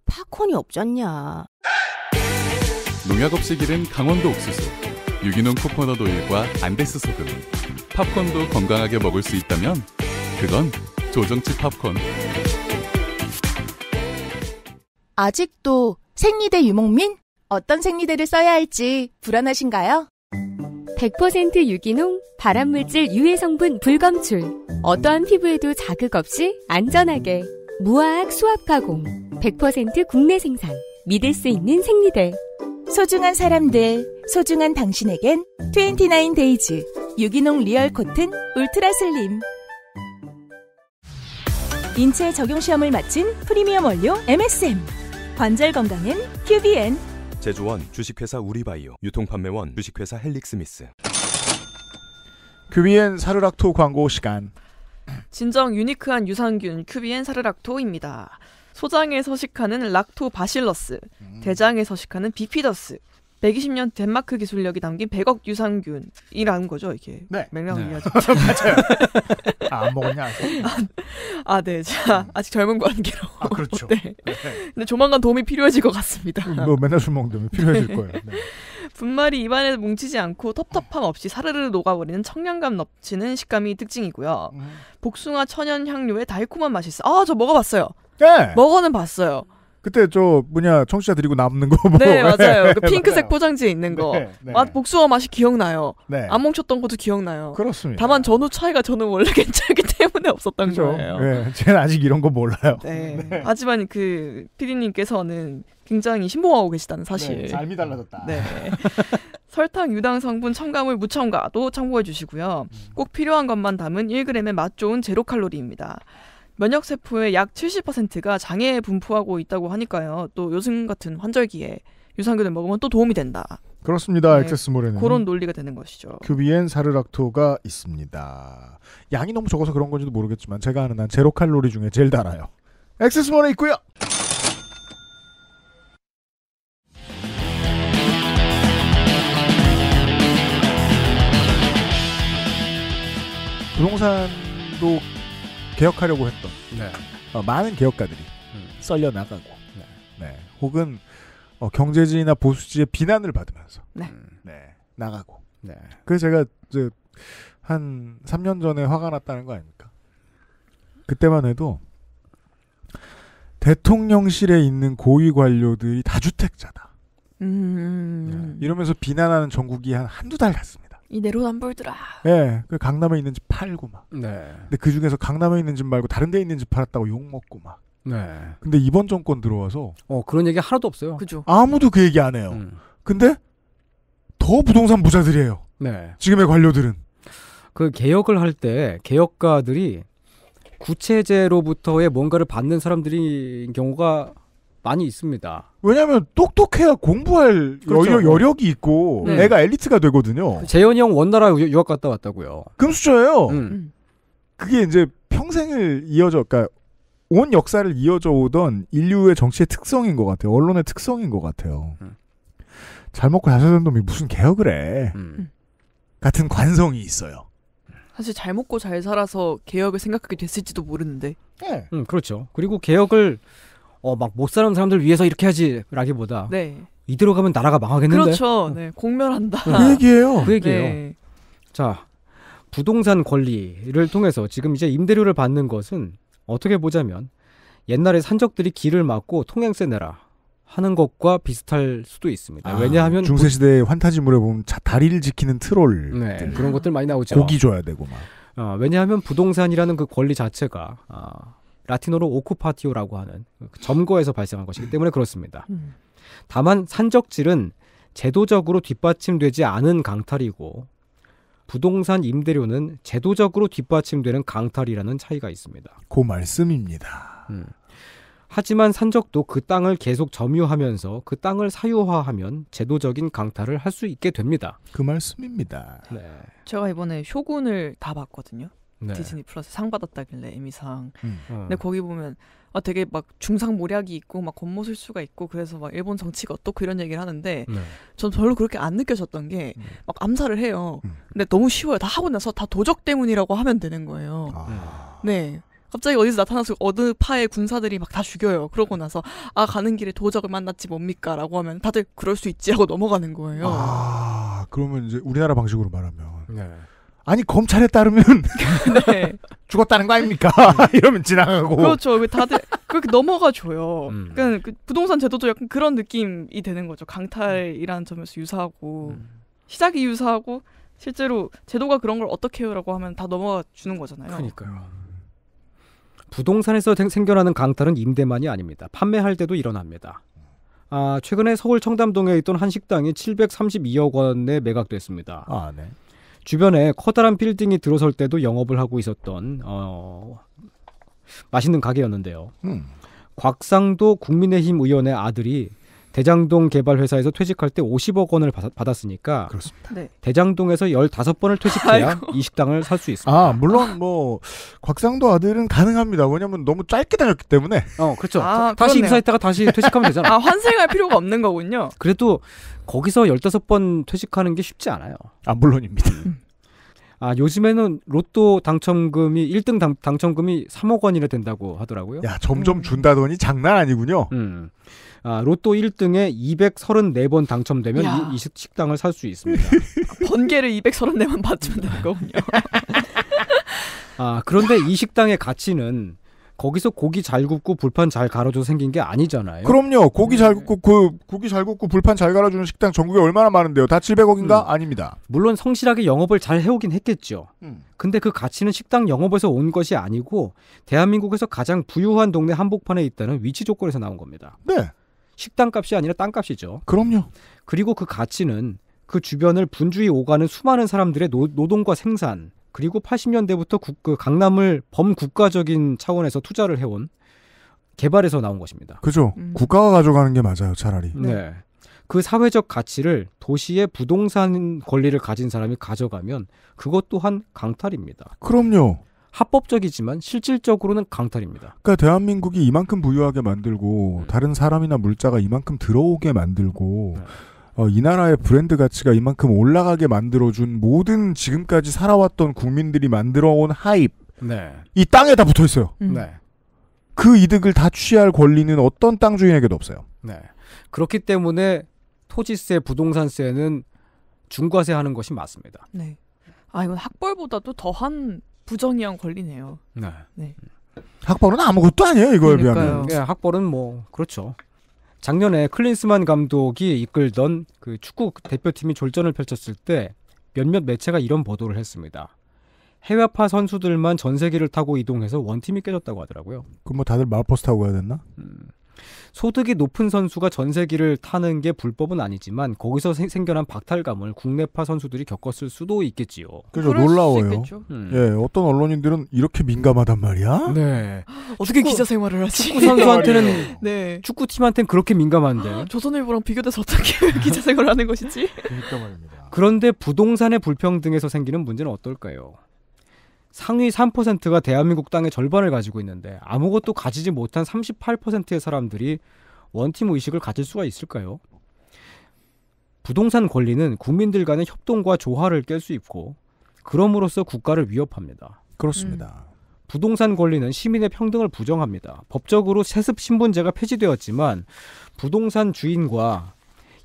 팝콘이 없잖냐. 농약 없이 기른 강원도 옥수수, 유기농 코코넛 오일과 안데스 소금, 팝콘도 건강하게 먹을 수 있다면 그건 조정치 팝콘. 아직도 생리대 유목민? 어떤 생리대를 써야 할지 불안하신가요? 100% 유기농, 발암물질 유해 성분 불검출. 어떠한 피부에도 자극 없이 안전하게. 무화학 수압 가공. 100% 국내 생산. 믿을 수 있는 생리대. 소중한 사람들, 소중한 당신에겐 29 데이즈 유기농 리얼 코튼 울트라 슬림. 인체 적용 시험을 마친 프리미엄 원료 MSM. 관절 건강엔 QBN 제조원 주식회사 우리바이오 유통판매원 주식회사 헬릭스미스 큐비엔 사르락토 광고 시간 진정 유니크한 유산균 큐비엔 사르락토입니다. 소장에 서식하는 락토바실러스, 음. 대장에 서식하는 비피더스, 120년 덴마크 기술력이 담긴 100억 유산균이라는 거죠, 이게. 네. 맥락을 네. 이해하죠. 맞아요. 아, 안 먹었냐? 아, 아, 네. 자, 음. 아직 젊은 관계로. 아, 그렇죠. 네. 네. 근데 조만간 도움이 필요해질 것 같습니다. 음, 뭐 맨날 술 먹으면 필요해질 거예요. 네. 분말이 입안에 뭉치지 않고 텁텁함 없이 사르르 녹아버리는 청량감 넘치는 식감이 특징이고요. 음. 복숭아 천연 향료의 달콤한 맛이 있어. 아, 저 먹어봤어요. 네. 먹어는 봤어요. 그때 저 뭐냐 청취자 드리고 남는 거 뭐. 네 맞아요. 그 핑크색 맞아요. 포장지에 있는 거. 네, 네. 맛 복숭아 맛이 기억나요. 네. 안 뭉쳤던 것도 기억나요. 그렇습니다. 다만 전후 차이가 저는 원래 괜찮기 때문에 없었던 그죠? 거예요. 네, 제가 아직 이런 거 몰라요. 네. 네. 하지만 그 피디님께서는 굉장히 신봉하고 계시다는 사실. 삶이 달라졌다. 네. 네. 설탕 유당 성분 첨가물 무첨가도 참고해 주시고요. 음. 꼭 필요한 것만 담은 1g의 맛 좋은 제로 칼로리입니다. 면역 세포의 약 70%가 장애에 분포하고 있다고 하니까요. 또 요즘 같은 환절기에 유산균을 먹으면 또 도움이 된다. 그렇습니다. 네, 액세스몰에는 그런 논리가 되는 것이죠. 큐비엔 사르락토가 있습니다. 양이 너무 적어서 그런 건지도 모르겠지만 제가 아는 한 제로 칼로리 중에 제일 달아요. 액세스몰에 있고요. 부동산도 개혁하려고 했던 네. 어, 많은 개혁가들이 음. 썰려 나가고 네. 네. 혹은 어, 경제지나 보수지의 비난을 받으면서 네. 음. 네. 나가고 네. 그래서 제가 이제 한 3년 전에 화가 났다는 거 아닙니까? 그때만 해도 대통령실에 있는 고위 관료들이 다주택자다. 음. 네. 이러면서 비난하는 전국이 한 한두 달 갔습니다. 이 내로남불들아. 예. 네, 그 강남에 있는 집 팔고 막. 네. 근데 그 중에서 강남에 있는 집 말고 다른 데 있는 집 팔았다고 욕 먹고 막. 네. 근데 이번 정권 들어와서 어 그런 얘기 하나도 없어요. 그죠. 아무도 그 얘기 안 해요. 음. 근데 더 부동산 부자들이에요. 네. 지금의 관료들은 그 개혁을 할 때 개혁가들이 구체제로부터의 뭔가를 받는 사람들인 경우가 많이 있습니다. 왜냐하면 똑똑해야 공부할 그렇죠. 네. 여력, 이 있고 네. 애가 엘리트가 되거든요. 그 재현이 형 원나라 유학 갔다 왔다고요. 금수저예요. 음. 음. 그게 이제 평생을 이어져, 그러니까 온 역사를 이어져 오던 인류의 정치의 특성인 것 같아요. 언론의 특성인 것 같아요. 음. 잘 먹고 잘 사는 놈이 무슨 개혁을 해. 음. 음. 같은 관성이 있어요. 사실 잘 먹고 잘 살아서 개혁을 생각하게 됐을지도 모르는데. 네. 음, 그렇죠. 그리고 개혁을 어막못 사는 사람들 위해서 이렇게 하지라기보다 네. 이대로 가면 나라가 망하겠는데. 그렇죠. 네. 공멸한다. 그 얘기예요. 네. 그 얘기예요. 네. 자, 부동산 권리를 통해서 지금 이제 임대료를 받는 것은 어떻게 보자면 옛날에 산적들이 길을 막고 통행세 내라 하는 것과 비슷할 수도 있습니다. 아, 왜냐하면 중세 시대의 환타지물에 보면 자, 다리를 지키는 트롤 네, 그런 것들 많이 나오죠. 고기 줘야 되고 막. 어, 왜냐하면 부동산이라는 그 권리 자체가 어, 라틴어로 오쿠파티오라고 하는 그 점거에서 발생한 것이기 때문에 그렇습니다. 음. 다만 산적질은 제도적으로 뒷받침되지 않은 강탈이고 부동산 임대료는 제도적으로 뒷받침되는 강탈이라는 차이가 있습니다. 그 말씀입니다. 음. 하지만 산적도 그 땅을 계속 점유하면서 그 땅을 사유화하면 제도적인 강탈을 할 수 있게 됩니다. 그 말씀입니다. 네. 제가 이번에 쇼군을 다 봤거든요. 네. 디즈니 플러스 상 받았다길래 에미상. 음. 근데 거기 보면 아 되게 막 중상 모략이 있고 막 겉모술수가 있고 그래서 막 일본 정치가 어떻고 이런 얘기를 하는데 네. 전 별로 그렇게 안 느껴졌던 게막 음. 암살을 해요. 음. 근데 너무 쉬워요. 다 하고 나서 다 도적 때문이라고 하면 되는 거예요. 아. 네. 네. 갑자기 어디서 나타나서 어느 파의 군사들이 막 다 죽여요. 그러고 나서 아 가는 길에 도적을 만났지 뭡니까라고 하면 다들 그럴 수 있지라고 넘어가는 거예요. 아, 아 그러면 이제 우리나라 방식으로 말하면 네. 아니 검찰에 따르면 네. 죽었다는 거 아닙니까? 네. 이러면 지나가고 그렇죠. 그 다들 그렇게 넘어가 줘요. 음. 그러니까 그 부동산 제도도 약간 그런 느낌이 되는 거죠. 강탈이라는 점에서 유사하고 음. 시작이 유사하고 실제로 제도가 그런 걸 어떻게 해요라고 하면 다 넘어가 주는 거잖아요. 그러니까요. 부동산에서 생겨나는 강탈은 임대만이 아닙니다. 판매할 때도 일어납니다. 아, 최근에 서울 청담동에 있던 한 식당이 732억 원에 매각됐습니다. 아, 네. 주변에 커다란 빌딩이 들어설 때도 영업을 하고 있었던 어, 맛있는 가게였는데요. 음. 곽상도 국민의힘 의원의 아들이 대장동 개발 회사에서 퇴직할 때 50억 원을 받았, 으니까 그렇습니다. 네. 대장동에서 15번을 퇴직해야 아이고. 이 식당을 살 수 있습니다. 아, 물론 뭐 곽상도 아들은 가능합니다. 왜냐면 너무 짧게 다녔기 때문에. 어, 그렇죠. 아, 다시 입사했다가 다시 퇴직하면 되잖아. 아, 환생할 필요가 없는 거군요. 그래도 거기서 15번 퇴직하는 게 쉽지 않아요. 아, 물론입니다. 음. 아, 요즘에는 로또 당첨금이 1등 당, 당첨금이 3억 원이나 된다고 하더라고요. 야, 점점 음. 준다더니 음. 장난 아니군요. 음. 아, 로또 1등에 234번 당첨되면 야. 이, 식당을 살 수 있습니다. 번개를 234번 받으면 되는 거군요. 아, 그런데 이 식당의 가치는 거기서 고기 잘 굽고 불판 잘 갈아줘 생긴 게 아니잖아요. 그럼요. 고기 잘 네. 굽고 그 고기 잘 굽고 불판 잘 갈아주는 식당 전국에 얼마나 많은데요. 다 700억인가? 음. 아닙니다. 물론 성실하게 영업을 잘 해오긴 했겠죠. 음. 근데 그 가치는 식당 영업에서 온 것이 아니고 대한민국에서 가장 부유한 동네 한복판에 있다는 위치 조건에서 나온 겁니다. 네. 식당값이 아니라 땅값이죠. 그럼요. 그리고 그 가치는 그 주변을 분주히 오가는 수많은 사람들의 노, 노동과 생산 그리고 80년대부터 국, 그 강남을 범국가적인 차원에서 투자를 해온 개발에서 나온 것입니다. 그죠. 음. 국가가 가져가는 게 맞아요, 차라리. 네. 네. 그 사회적 가치를 도시의 부동산 권리를 가진 사람이 가져가면 그것 또한 강탈입니다. 그럼요. 합법적이지만 실질적으로는 강탈입니다. 그러니까 대한민국이 이만큼 부유하게 만들고 음. 다른 사람이나 물자가 이만큼 들어오게 만들고 네. 어, 이 나라의 브랜드 가치가 이만큼 올라가게 만들어준 모든 지금까지 살아왔던 국민들이 만들어온 하입 네. 이 땅에 다 붙어 있어요. 음. 네. 그 이득을 다 취할 권리는 어떤 땅 주인에게도 없어요. 네. 그렇기 때문에 토지세, 부동산세는 중과세하는 것이 맞습니다. 네. 아 이건 학벌보다도 더한 부정이형 걸리네요. 네. 네. 학벌은 아무것도 아니에요 이거에 그러니까요. 비하면. 예, 학벌은 뭐 그렇죠. 작년에 클린스만 감독이 이끌던 그 축구 대표팀이 졸전을 펼쳤을 때 몇몇 매체가 이런 보도를 했습니다. 해외파 선수들만 전세기를 타고 이동해서 원팀이 깨졌다고 하더라고요. 그럼 뭐 다들 마을스 타고 가야 됐나? 음, 소득이 높은 선수가 전세기를 타는 게 불법은 아니지만 거기서 생, 생겨난 박탈감을 국내파 선수들이 겪었을 수도 있겠지요. 그죠 놀라워요. 음. 예, 어떤 언론인들은 이렇게 민감하단 말이야? 네. 어떻게 축구, 기자 생활을 하지? 축구 선수한테는 네. 축구 팀한테는 그렇게 민감한데. 아, 조선일보랑 비교돼서 어떻게 기자 생활을 하는 것이지? 그러니니다 그런데 부동산의 불평등에서 생기는 문제는 어떨까요? 상위 3%가 대한민국 땅의 절반을 가지고 있는데 아무것도 가지지 못한 38%의 사람들이 원팀 의식을 가질 수가 있을까요? 부동산 권리는 국민들 간의 협동과 조화를 깰 수 있고 그럼으로써 국가를 위협합니다. 그렇습니다. 음. 부동산 권리는 시민의 평등을 부정합니다. 법적으로 세습 신분제가 폐지되었지만 부동산 주인과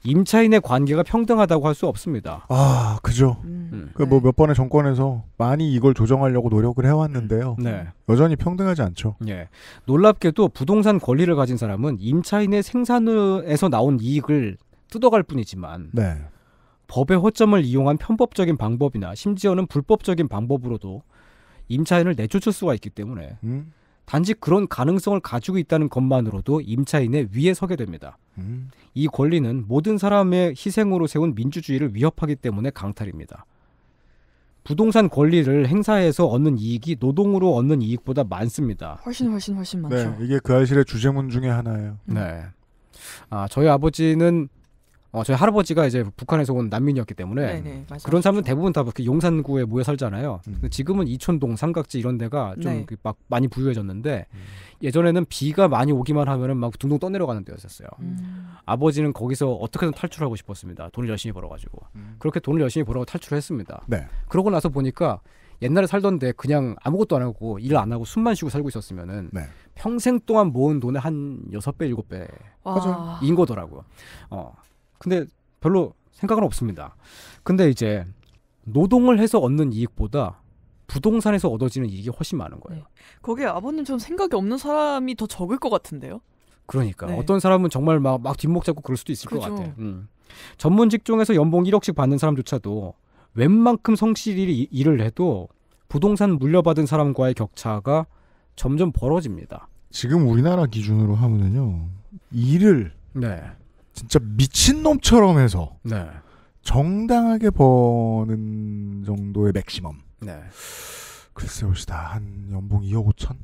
임차인의 관계가 평등하다고 할 수 없습니다. 아, 그죠. 음. 음. 그 뭐몇 네. 번의 정권에서 많이 이걸 조정하려고 노력을 해왔는데요. 네. 여전히 평등하지 않죠. 예. 놀랍게도 부동산 권리를 가진 사람은 임차인의 생산에서 나온 이익을 뜯어갈 뿐이지만 네. 법의 허점을 이용한 편법적인 방법이나 심지어는 불법적인 방법으로도 임차인을 내쫓을 수가 있기 때문에 음? 단지 그런 가능성을 가지고 있다는 것만으로도 임차인의 위에 서게 됩니다. 음. 이 권리는 모든 사람의 희생으로 세운 민주주의를 위협하기 때문에 강탈입니다. 부동산 권리를 행사해서 얻는 이익이 노동으로 얻는 이익보다 많습니다. 훨씬 훨씬 훨씬 많죠. 네, 이게 그아실의 주제문 중에 하나예요. 음. 네. 아, 저희 아버지는 어, 저희 할아버지가 이제 북한에서 온 난민이었기 때문에 네네, 네, 그런 사람은 그렇죠. 대부분 다그 용산구에 모여 살잖아요. 음. 지금은 이촌동, 삼각지 이런 데가 좀막 네. 그 많이 부유해졌는데 음. 예전에는 비가 많이 오기만 하면은 막 둥둥 떠내려가는 데였었어요. 음. 아버지는 거기서 어떻게든 탈출하고 싶었습니다. 돈을 열심히 벌어가지고 음. 그렇게 돈을 열심히 벌어 탈출했습니다. 을 네. 그러고 나서 보니까 옛날에 살던데 그냥 아무것도 안 하고 일 안 하고 숨만 쉬고 살고 있었으면은 네. 평생 동안 모은 돈의 한 여섯 배 일곱 배인 거더라고요. 어. 근데 별로 생각은 없습니다. 근데 이제 노동을 해서 얻는 이익보다 부동산에서 얻어지는 이익이 훨씬 많은 거예요. 네. 거기에 아버님처럼 생각이 없는 사람이 더 적을 것 같은데요? 그러니까 네. 어떤 사람은 정말 막, 막 뒷목 잡고 그럴 수도 있을 그죠. 것 같아요. 음. 전문 직종에서 연봉 1억씩 받는 사람조차도 웬만큼 성실히 일을 해도 부동산 물려받은 사람과의 격차가 점점 벌어집니다. 지금 우리나라 기준으로 하면은요 일을 네. 진짜 미친놈처럼 해서 네. 정당하게 버는 정도의 맥시멈. 네. 글쎄요, 시다 한 연봉 2억 5천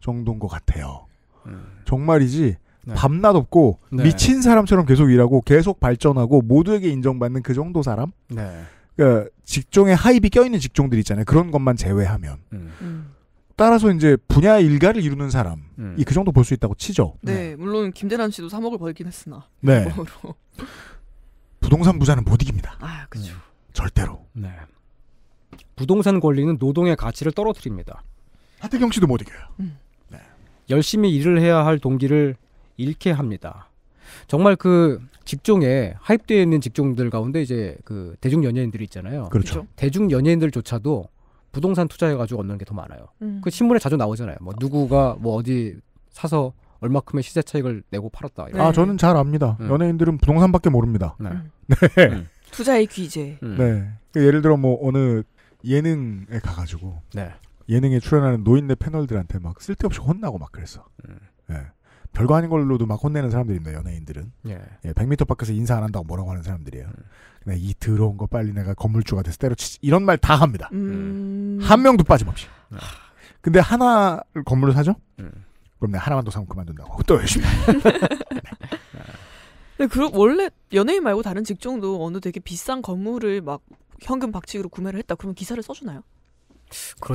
정도인 것 같아요. 음. 정말이지 네. 밤낮 없고 네. 미친 사람처럼 계속 일하고 계속 발전하고 모두에게 인정받는 그 정도 사람. 네. 그러니까 직종에 하입이 껴있는 직종들 있잖아요. 그런 것만 제외하면. 음. 음. 따라서 이제 분야 일가를 이루는 사람이 음. 그 정도 볼 수 있다고 치죠. 네, 네. 물론 김대남 씨도 3억을 벌긴 했으나. 네. 부동산 부자는 못 이깁니다. 아, 그죠. 음. 절대로. 네. 부동산 권리는 노동의 가치를 떨어뜨립니다. 하태경 씨도 못 이겨요. 음. 네. 열심히 일을 해야 할 동기를 잃게 합니다. 정말 그 직종에 하입되어 있는 직종들 가운데 이제 그 대중 연예인들이 있잖아요. 그렇죠. 대중 연예인들조차도 부동산 투자해가지고 얻는 게 더 많아요. 음. 그 신문에 자주 나오잖아요. 뭐 누구가 뭐 어디 사서 얼마큼의 시세 차익을 내고 팔았다. 아, 이런. 아 저는 잘 압니다. 음. 연예인들은 부동산밖에 모릅니다. 네. 음. 네. 네. 음. 투자의 귀재. 음. 네. 그 예를 들어 뭐 어느 예능에 가가지고 네. 예능에 출연하는 노인네 패널들한테 막 쓸데없이 혼나고 막 그랬어. 네. 별거 아닌 걸로도 막 혼내는 사람들이 있네 연예인들은. 예. 예 100m 밖에서 인사 안 한다고 뭐라고 하는 사람들이에요. 음. 근이 들어온 거 빨리 내가 건물주가 돼서 때려치지 이런 말 다 합니다. 음. 한 명도 빠짐없이. 음. 음. 근데 하나 건물을 사죠? 음. 그럼 내가 하나만 더 사면 그만둔다고. 또 열심히. 네. 그럼 원래 연예인 말고 다른 직종도 어느 되게 비싼 건물을 막 현금 박치기로 구매를 했다. 그러면 기사를 써주나요?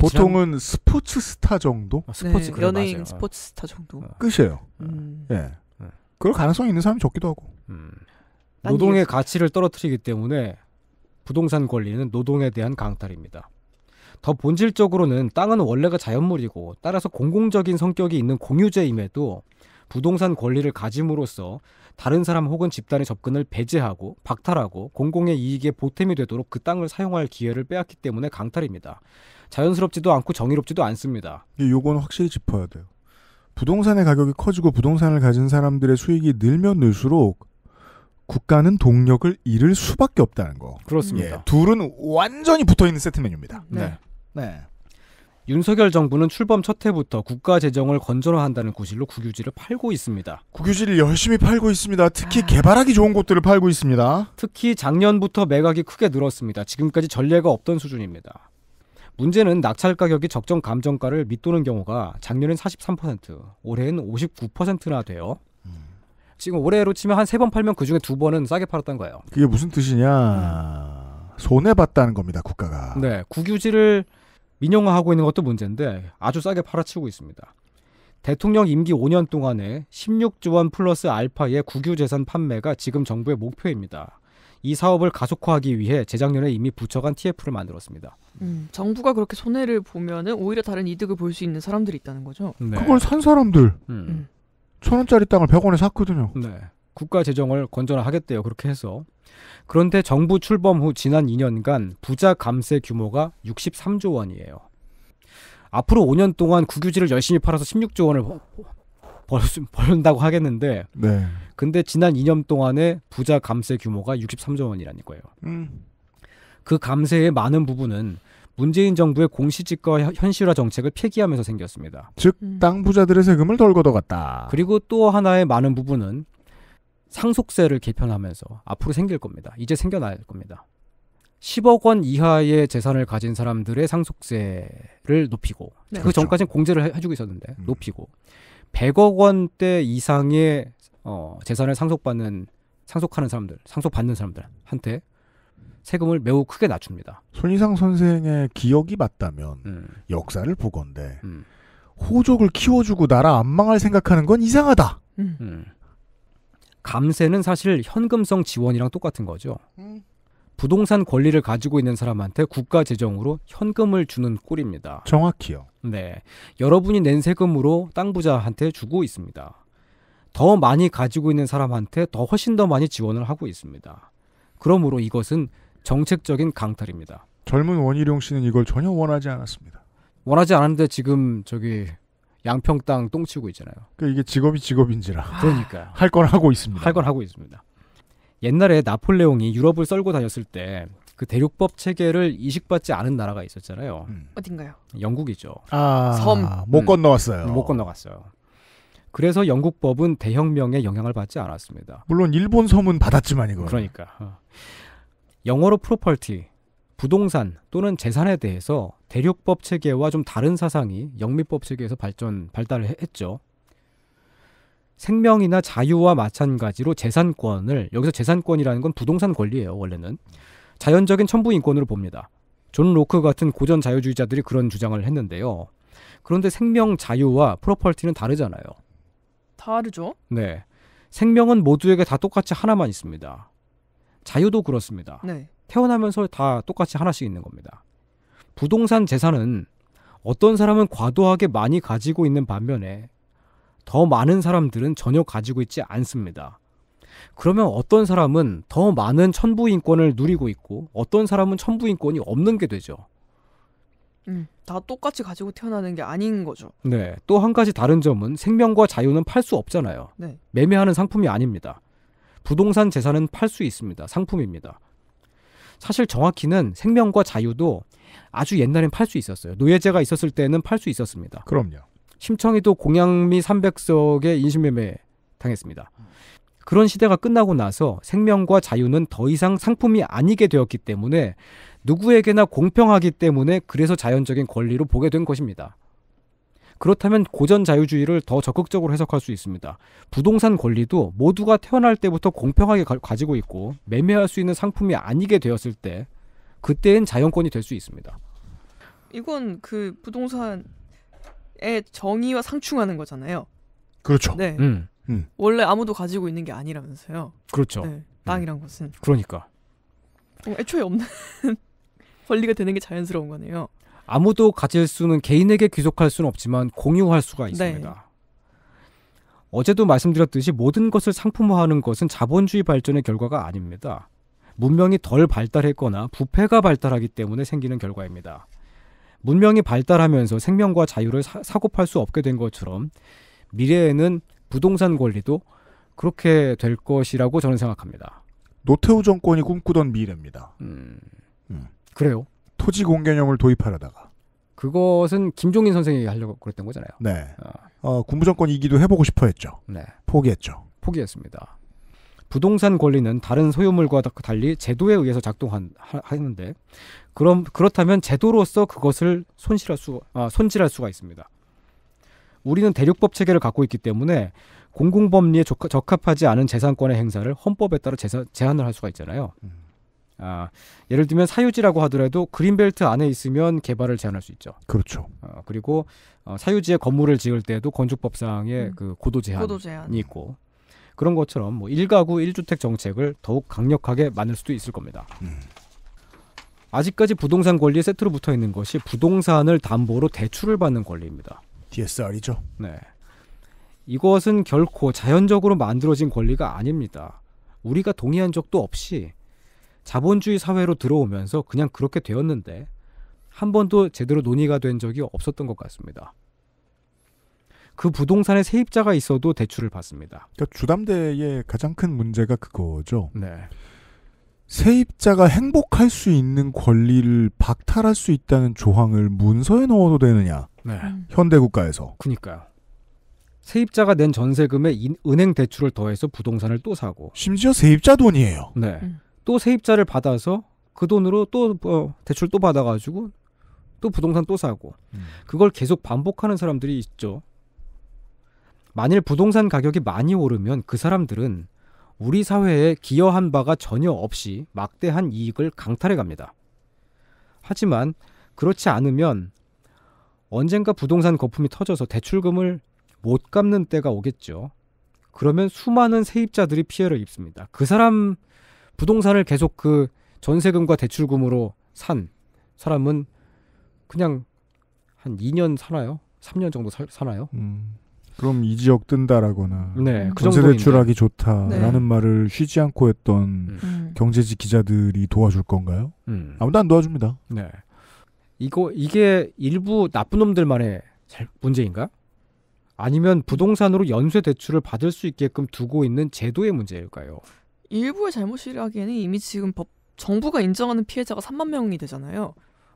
보통은 스포츠 스타 정도? 아, 스포츠 네, 연예인 맞아요. 스포츠 스타 정도 어. 끝이에요. 어. 음. 예, 네. 그럴 가능성이 있는 사람이 적기도 하고. 음. 노동의 일... 가치를 떨어뜨리기 때문에 부동산 권리는 노동에 대한 강탈입니다. 더 본질적으로는 땅은 원래가 자연물이고 따라서 공공적인 성격이 있는 공유제임에도 부동산 권리를 가짐으로써 다른 사람 혹은 집단의 접근을 배제하고 박탈하고 공공의 이익에 보탬이 되도록 그 땅을 사용할 기회를 빼앗기 때문에 강탈입니다. 자연스럽지도 않고 정의롭지도 않습니다. 요건 확실히 짚어야 돼요. 부동산의 가격이 커지고 부동산을 가진 사람들의 수익이 늘면 늘수록 국가는 동력을 잃을 수밖에 없다는 거. 그렇습니다. 예, 둘은 완전히 붙어 있는 세트 메뉴입니다. 네. 네. 네. 윤석열 정부는 출범 첫 해부터 국가 재정을 건전화한다는 구실로 국유지를 팔고 있습니다. 국유지를 열심히 팔고 있습니다. 특히 아. 개발하기 좋은 곳들을 팔고 있습니다. 특히 작년부터 매각이 크게 늘었습니다. 지금까지 전례가 없던 수준입니다. 문제는 낙찰 가격이 적정 감정가를 밑도는 경우가 작년엔 43%, 올해엔 59%나 돼요. 음. 지금 올해로 치면 한 세 번 팔면 그 중에 두 번은 싸게 팔았던 거예요. 그게 무슨 뜻이냐? 음. 손해 봤다는 겁니다, 국가가. 네, 국유지를 민영화하고 있는 것도 문제인데 아주 싸게 팔아치우고 있습니다. 대통령 임기 5년 동안에 16조 원 플러스 알파의 국유재산 판매가 지금 정부의 목표입니다. 이 사업을 가속화하기 위해 재작년에 이미 부처간 TF를 만들었습니다. 음, 정부가 그렇게 손해를 보면은 오히려 다른 이득을 볼 수 있는 사람들이 있다는 거죠. 네. 그걸 산 사람들 음. 음. 천 원짜리 땅을 백 원에 샀거든요. 네. 국가 재정을 건전하겠대요 그렇게 해서 그런데 정부 출범 후 지난 2년간 부자 감세 규모가 63조 원이에요. 앞으로 5년 동안 국유지를 열심히 팔아서 16조 원을 벌, 벌다고 하겠는데 네. 근데 지난 2년 동안에 부자 감세 규모가 63조 원이라니까요 음. 그 감세의 많은 부분은 문재인 정부의 공시지가 현실화 정책을 폐기하면서 생겼습니다. 즉, 음. 땅 부자들의 세금을 덜 걷어갔다. 그리고 또 하나의 많은 부분은 상속세를 개편하면서 앞으로 생길 겁니다. 이제 생겨날 겁니다. 10억 원 이하의 재산을 가진 사람들의 상속세를 높이고 네. 그 전까지는 그렇죠. 공제를 해주고 있었는데 음. 높이고 100억 원대 이상의 어, 재산을 상속받는 상속하는 사람들, 상속받는 사람들한테 세금을 매우 크게 낮춥니다. 손희상 선생의 기억이 맞다면 음. 역사를 보건데 음. 호족을 키워주고 나라 안 망할 생각하는 건 이상하다. 음. 음. 감세는 사실 현금성 지원이랑 똑같은 거죠. 음. 부동산 권리를 가지고 있는 사람한테 국가 재정으로 현금을 주는 꼴입니다. 정확히요. 네. 여러분이 낸 세금으로 땅 부자한테 주고 있습니다. 더 많이 가지고 있는 사람한테 더 훨씬 더 많이 지원을 하고 있습니다. 그러므로 이것은 정책적인 강탈입니다. 젊은 원희룡 씨는 이걸 전혀 원하지 않았습니다. 원하지 않았는데 지금 저기 양평 땅 똥치고 있잖아요. 그러니까 이게 직업이 직업인지라. 그러니까요. 할건 하고 있습니다. 할건 하고 있습니다. 옛날에 나폴레옹이 유럽을 썰고 다녔을 때 그 대륙법 체계를 이식받지 않은 나라가 있었잖아요. 음. 어딘가요? 영국이죠. 아, 섬. 못 음. 건너왔어요. 못 건너갔어요. 그래서 영국 법은 대혁명의 영향을 받지 않았습니다. 물론 일본 섬은 받았지만 이거. 그러니까 어. 영어로 프로퍼티, 부동산 또는 재산에 대해서 대륙법 체계와 좀 다른 사상이 영미법 체계에서 발전 발달을 했죠. 생명이나 자유와 마찬가지로 재산권을 여기서 재산권이라는 건 부동산 권리예요 원래는 자연적인 천부 인권으로 봅니다. 존 로크 같은 고전 자유주의자들이 그런 주장을 했는데요. 그런데 생명 자유와 프로퍼티는 다르잖아요. 다르죠? 네. 생명은 모두에게 다 똑같이 하나만 있습니다. 자유도 그렇습니다. 네. 태어나면서 다 똑같이 하나씩 있는 겁니다. 부동산 재산은 어떤 사람은 과도하게 많이 가지고 있는 반면에 더 많은 사람들은 전혀 가지고 있지 않습니다. 그러면 어떤 사람은 더 많은 천부인권을 누리고 있고 어떤 사람은 천부인권이 없는 게 되죠. 음, 다 똑같이 가지고 태어나는 게 아닌 거죠. 네. 또 한 가지 다른 점은 생명과 자유는 팔 수 없잖아요. 네. 매매하는 상품이 아닙니다. 부동산 재산은 팔 수 있습니다. 상품입니다. 사실 정확히는 생명과 자유도 아주 옛날엔 팔 수 있었어요. 노예제가 있었을 때는 팔 수 있었습니다. 그럼요. 심청이도 공양미 300석에 인신매매 당했습니다. 그런 시대가 끝나고 나서 생명과 자유는 더 이상 상품이 아니게 되었기 때문에 누구에게나 공평하기 때문에 그래서 자연적인 권리로 보게 된 것입니다. 그렇다면 고전 자유주의를 더 적극적으로 해석할 수 있습니다. 부동산 권리도 모두가 태어날 때부터 공평하게 가지고 있고 매매할 수 있는 상품이 아니게 되었을 때 그때엔 자연권이 될 수 있습니다. 이건 그 부동산 정의와 상충하는 거잖아요. 그렇죠. 네. 음. 음. 원래 아무도 가지고 있는 게 아니라면서요. 그렇죠. 네. 땅이란 것은. 그러니까. 어, 애초에 없는 권리가 되는 게 자연스러운 거네요. 아무도 가질 수는 개인에게 귀속할 수는 없지만 공유할 수가 네. 있습니다. 네. 어제도 말씀드렸듯이 모든 것을 상품화하는 것은 자본주의 발전의 결과가 아닙니다. 문명이 덜 발달했거나 부패가 발달하기 때문에 생기는 결과입니다. 문명이 발달하면서 생명과 자유를 사, 고팔수 없게 된 것처럼 미래에는 부동산 권리도 그렇게 될 것이라고 저는 생각합니다. 노태우 정권이 꿈꾸던 미래입니다. 음, 음. 그래요. 토지 공개념을 도입하려다가 그것은 김종인 선생이 하려고 그랬던 거잖아요. 네. 어. 어, 군부 정권이기도 해보고 싶어했죠. 네. 포기했죠. 포기했습니다. 부동산 권리는 다른 소유물과 달리 제도에 의해서 작동하는데 그럼 그렇다면 제도로서 그것을 손실할 수 아, 손질할 수가 있습니다. 우리는 대륙법 체계를 갖고 있기 때문에 공공법리에 적합하지 않은 재산권의 행사를 헌법에 따라 재산, 제한을 할 수가 있잖아요. 음. 아, 예를 들면 사유지라고 하더라도 그린벨트 안에 있으면 개발을 제한할 수 있죠. 그렇죠. 어, 그리고 어, 사유지에 건물을 지을 때도 건축법상의 음. 그 고도 제한이 고도 제한. 있고 그런 것처럼 뭐 1가구 1주택 정책을 더욱 강력하게 만들 수도 있을 겁니다. 음. 아직까지 부동산 권리에 세트로 붙어 있는 것이 부동산을 담보로 대출을 받는 권리입니다. DSR이죠. 네. 이것은 결코 자연적으로 만들어진 권리가 아닙니다. 우리가 동의한 적도 없이 자본주의 사회로 들어오면서 그냥 그렇게 되었는데 한 번도 제대로 논의가 된 적이 없었던 것 같습니다. 그 부동산에 세입자가 있어도 대출을 받습니다. 그러니까 주담대의 가장 큰 문제가 그거죠. 네. 세입자가 행복할 수 있는 권리를 박탈할 수 있다는 조항을 문서에 넣어도 되느냐? 네. 음. 현대 국가에서. 그니까요. 세입자가 낸 전세금에 인, 은행 대출을 더해서 부동산을 또 사고. 심지어 세입자 돈이에요. 네. 음. 또 세입자를 받아서 그 돈으로 또 어, 대출 또 받아가지고 또 부동산 또 사고. 음. 그걸 계속 반복하는 사람들이 있죠. 만일 부동산 가격이 많이 오르면 그 사람들은 우리 사회에 기여한 바가 전혀 없이 막대한 이익을 강탈해 갑니다. 하지만 그렇지 않으면 언젠가 부동산 거품이 터져서 대출금을 못 갚는 때가 오겠죠. 그러면 수많은 세입자들이 피해를 입습니다. 그 사람 부동산을 계속 그 전세금과 대출금으로 산 사람은 그냥 한 2년 사나요 3년 정도 살, 살아요. 음. 그럼 이 지역 뜬다라거나 네, 그 전세 대출하기 좋다라는 네. 말을 쉬지 않고 했던 음. 음. 경제지 기자들이 도와줄 건가요? 음. 아무도 안 도와줍니다. 네. 이거 이게 일부 나쁜 놈들만의 문제인가? 아니면 부동산으로 연쇄 대출을 받을 수 있게끔 두고 있는 제도의 문제일까요? 일부의 잘못이라기에는 이미 지금 법 정부가 인정하는 피해자가 3만 명이 되잖아요.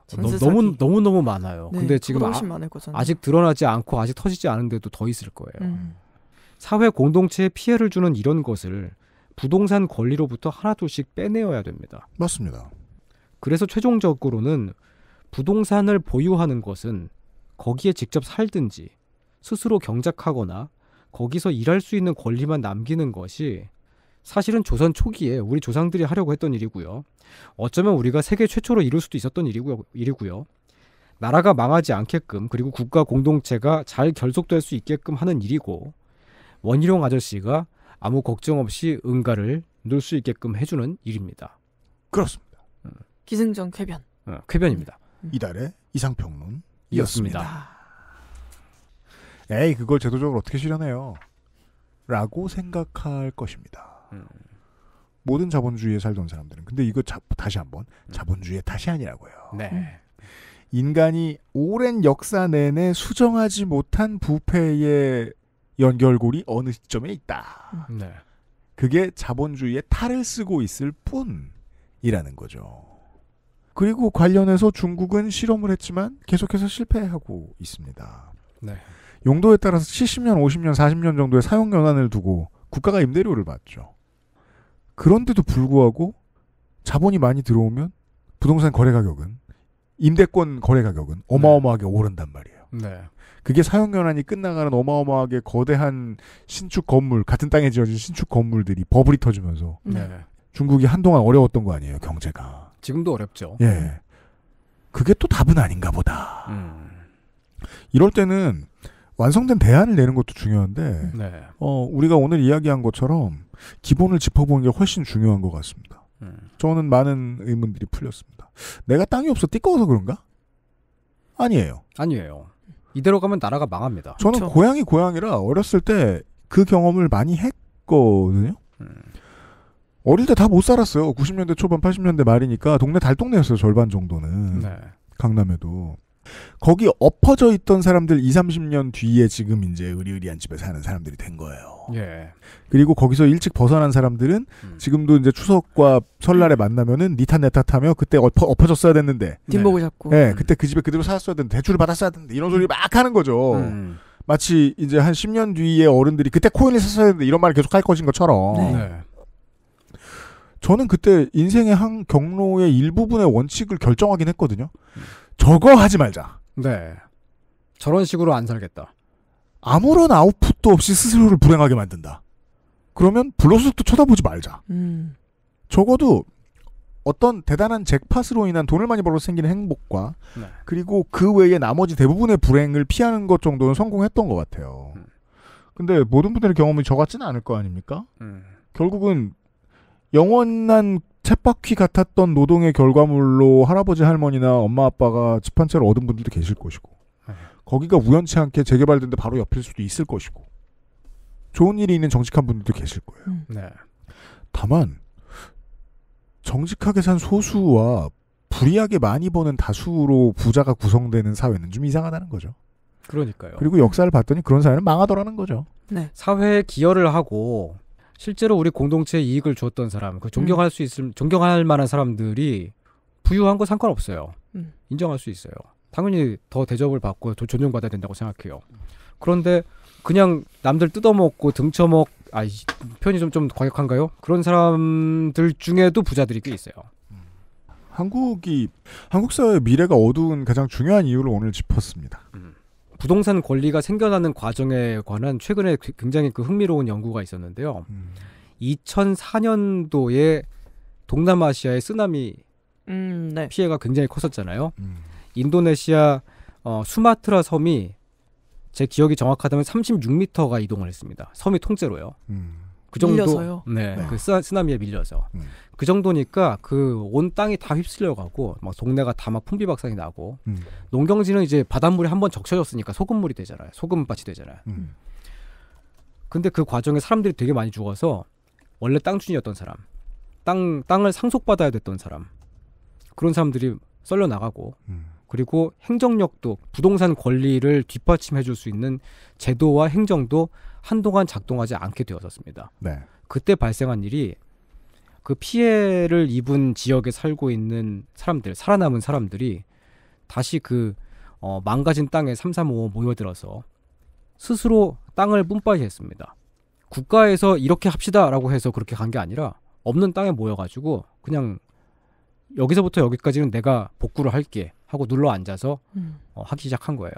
전 너무 너무 너무 많아요. 네, 근데 지금 아, 직 드러나지 않고 아직 터지지 않은데도 더 있을 거예요. 음. 사회 공동체에 피해를 주는 이런 것을 부동산 권리로부터 하나둘씩 빼내어야 됩니다. 맞습니다. 그래서 최종적으로는 부동산을 보유하는 것은 거기에 직접 살든지 스스로 경작하거나 거기서 일할 수 있는 권리만 남기는 것이 사실은 조선 초기에 우리 조상들이 하려고 했던 일이고요. 어쩌면 우리가 세계 최초로 이룰 수도 있었던 일이고요. 일이고요. 나라가 망하지 않게끔 그리고 국가 공동체가 잘 결속될 수 있게끔 하는 일이고 원희룡 아저씨가 아무 걱정 없이 응가를 넣을 수 있게끔 해주는 일입니다. 그렇습니다. 음. 기승전 쾌변. 어, 쾌변입니다. 음. 이달의 이상평론이었습니다. 에이 그걸 제도적으로 어떻게 실현해요? 라고 생각할 것입니다. 음. 모든 자본주의에 살던 사람들은 근데 이거 자, 다시 한번 음. 자본주의의 탓이 아니라고요. 네. 음. 인간이 오랜 역사 내내 수정하지 못한 부패의 연결고리 어느 시점에 있다. 음. 네. 그게 자본주의의 탈을 쓰고 있을 뿐이라는 거죠. 그리고 관련해서 중국은 실험을 했지만 계속해서 실패하고 있습니다. 네. 용도에 따라서 70년, 50년, 40년 정도의 사용 연한을 두고 국가가 임대료를 받죠. 그런데도 불구하고 자본이 많이 들어오면 부동산 거래 가격은 임대권 거래 가격은 네. 어마어마하게 네. 오른단 말이에요. 네. 그게 사용 연한이 끝나가는 어마어마하게 거대한 신축 건물 같은 땅에 지어진 신축 건물들이 버블이 터지면서 네. 네. 중국이 한동안 어려웠던 거 아니에요 경제가. 지금도 어렵죠. 예. 그게 또 답은 아닌가 보다. 음. 이럴 때는 완성된 대안을 내는 것도 중요한데, 네. 어, 우리가 오늘 이야기한 것처럼 기본을 짚어보는 게 훨씬 중요한 것 같습니다. 음. 저는 많은 의문들이 풀렸습니다. 내가 땅이 없어 띠꺼워서 그런가? 아니에요. 아니에요. 이대로 가면 나라가 망합니다. 저는 그쵸? 고향이 고향이라 어렸을 때 그 경험을 많이 했거든요. 음. 어릴 때 다 못 살았어요. 90년대 초반, 80년대 말이니까 동네 달동네였어요. 절반 정도는. 네. 강남에도. 거기 엎어져 있던 사람들 20, 30년 뒤에 지금 이제 의리의리한 집에 사는 사람들이 된 거예요. 예. 그리고 거기서 일찍 벗어난 사람들은 음. 지금도 이제 추석과 설날에 음. 만나면은 니탓내 탓하며 그때 엎어, 졌어야 됐는데. 뒷목을 잡고. 예, 그때 그 집에 그대로 살았어야 됐는데 대출을 받았어야 됐는데 이런 소리 막 하는 거죠. 음. 마치 이제 한 10년 뒤에 어른들이 그때 코인을 샀어야 했는데 이런 말을 계속 할 것인 것처럼. 네. 네. 저는 그때 인생의 한 경로의 일부분의 원칙을 결정하긴 했거든요. 음. 저거 하지 말자. 네. 저런 식으로 안 살겠다. 아무런 아웃풋도 없이 스스로를 불행하게 만든다. 그러면 블러스도 쳐다보지 말자. 음. 적어도 어떤 대단한 잭팟으로 인한 돈을 많이 벌어 생기는 행복과 네. 그리고 그 외에 나머지 대부분의 불행을 피하는 것 정도는 성공했던 것 같아요. 음. 근데 모든 분들의 경험이 저 같지는 않을 거 아닙니까? 음. 결국은 영원한 쳇바퀴 같았던 노동의 결과물로 할아버지 할머니나 엄마 아빠가 집한 채를 얻은 분들도 계실 것이고 네. 거기가 우연치 않게 재개발된 데 바로 옆일 수도 있을 것이고 좋은 일이 있는 정직한 분들도 계실 거예요. 음. 네. 다만 정직하게 산 소수와 불이하게 많이 버는 다수로 부자가 구성되는 사회는 좀 이상하다는 거죠. 그러니까요. 그리고 역사를 봤더니 그런 사회는 망하더라는 거죠. 네. 사회에 기여를 하고 실제로 우리 공동체에 이익을 줬던 사람, 그 존경할 음. 수 있을 존경할 만한 사람들이 부유한 거 상관없어요. 음. 인정할 수 있어요. 당연히 더 대접을 받고 더 존중받아야 된다고 생각해요. 그런데 그냥 남들 뜯어먹고 등쳐먹 아 표현이 좀 좀 과격한가요? 그런 사람들 중에도 부자들이 꽤 있어요. 한국이 한국 사회의 미래가 어두운 가장 중요한 이유를 오늘 짚었습니다. 음. 부동산 권리가 생겨나는 과정에 관한 최근에 그 굉장히 그 흥미로운 연구가 있었는데요. 음. 2004년도에 동남아시아의 쓰나미 음, 네. 피해가 굉장히 컸었잖아요. 음. 인도네시아 어, 수마트라 섬이 제 기억이 정확하다면 36m가 이동을 했습니다. 섬이 통째로요. 음. 그 정도 밀려서요? 네, 네. 그 쓰, 쓰나미에 밀려서. 음. 그 정도니까 그 온 땅이 다 휩쓸려가고 막 동네가 다막 풍비박산이 나고 음. 농경지는 이제 바닷물이 한 번 적셔졌으니까 소금물이 되잖아요. 소금밭이 되잖아요. 음. 근데 그 과정에 사람들이 되게 많이 죽어서 원래 땅주인이었던 사람, 땅 땅을 상속받아야 됐던 사람 그런 사람들이 썰려 나가고 음. 그리고 행정력도 부동산 권리를 뒷받침해 줄 수 있는 제도와 행정도 한동안 작동하지 않게 되었었습니다. 네. 그때 발생한 일이 그 피해를 입은 지역에 살고 있는 사람들, 살아남은 사람들이 다시 그 어, 망가진 땅에 삼삼오오 모여들어서 스스로 땅을 뿜빠이 했습니다. 국가에서 이렇게 합시다라고 해서 그렇게 간 게 아니라 없는 땅에 모여가지고 그냥 여기서부터 여기까지는 내가 복구를 할게 하고 눌러 앉아서 음. 어, 하기 시작한 거예요.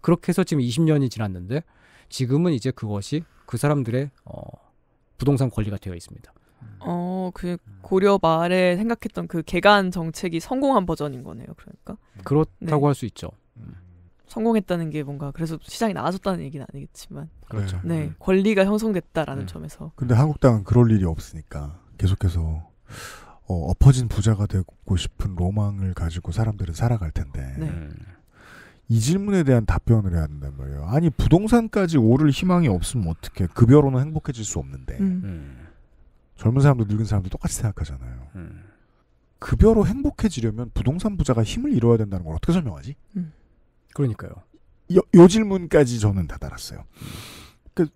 그렇게 해서 지금 20년이 지났는데 지금은 이제 그것이 그 사람들의 어, 부동산 권리가 되어 있습니다. 음. 어, 그 고려 말에 생각했던 그 개간 정책이 성공한 버전인 거네요. 그러니까 음. 그렇다고 네. 할수 있죠. 음. 성공했다는 게 뭔가 그래서 시장이 나아졌다는 얘기는 아니겠지만 그렇죠. 네, 음. 권리가 형성됐다라는 음. 점에서. 근데 한국당은 그럴 일이 없으니까 계속해서 어, 엎어진 부자가 되고 싶은 로망을 가지고 사람들은 살아갈 텐데. 네. 이 질문에 대한 답변을 해야 된단 말이에요. 아니 부동산까지 오를 희망이 없으면 어떻게 급여로는 행복해질 수 없는데. 음. 젊은 사람도 늙은 사람도 똑같이 생각하잖아요. 음. 급여로 행복해지려면 부동산 부자가 힘을 잃어야 된다는 걸 어떻게 설명하지? 음. 그러니까요. 요, 요, 질문까지 저는 다달았어요그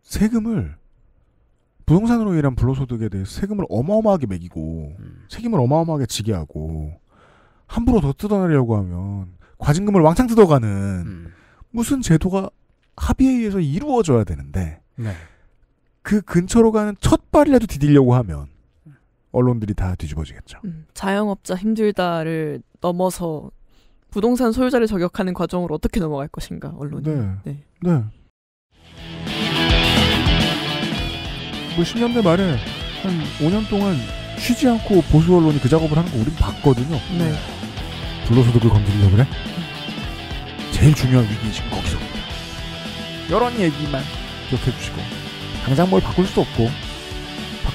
세금을 부동산으로 일한 불로소득에 대해 세금을 어마어마하게 매기고 음. 책임을 어마어마하게 지게 하고 함부로 더 뜯어내려고 하면 과징금을 왕창 뜯어가는 음. 무슨 제도가 합의에 의해서 이루어져야 되는데 네. 그 근처로 가는 첫 손발이라도 디디려고 하면 언론들이 다 뒤집어지겠죠. 음, 자영업자 힘들다를 넘어서 부동산 소유자를 저격하는 과정으로 어떻게 넘어갈 것인가 언론이. 네. 네. 네. 뭐 10년대 말에 한 5년 음. 동안 쉬지 않고 보수 언론이 그 작업을 하는 거 우린 봤거든요. 네. 네. 불로소득을 건드리려 그래? 음. 제일 중요한 위기 지금 거기서. 여론 얘기만 기억해 주시고 당장 뭘 바꿀 수도 없고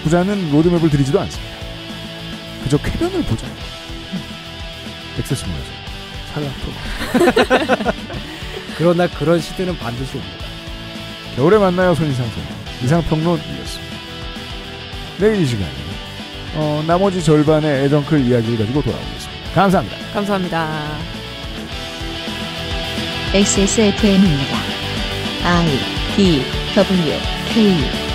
학부자는 로드맵을 드리지도 않습니다. 그저 쾌변을 보자. 액세스몰에서 살라토. 그러나 그런 시대는 반드시 옵니다. 겨울에 만나요 손이상 선 이상평론이었습니다. 내일 이 시간에 어, 나머지 절반의 애정클 이야기를 가지고 돌아오겠습니다. 감사합니다. 감사합니다. XSFM입니다. I D W K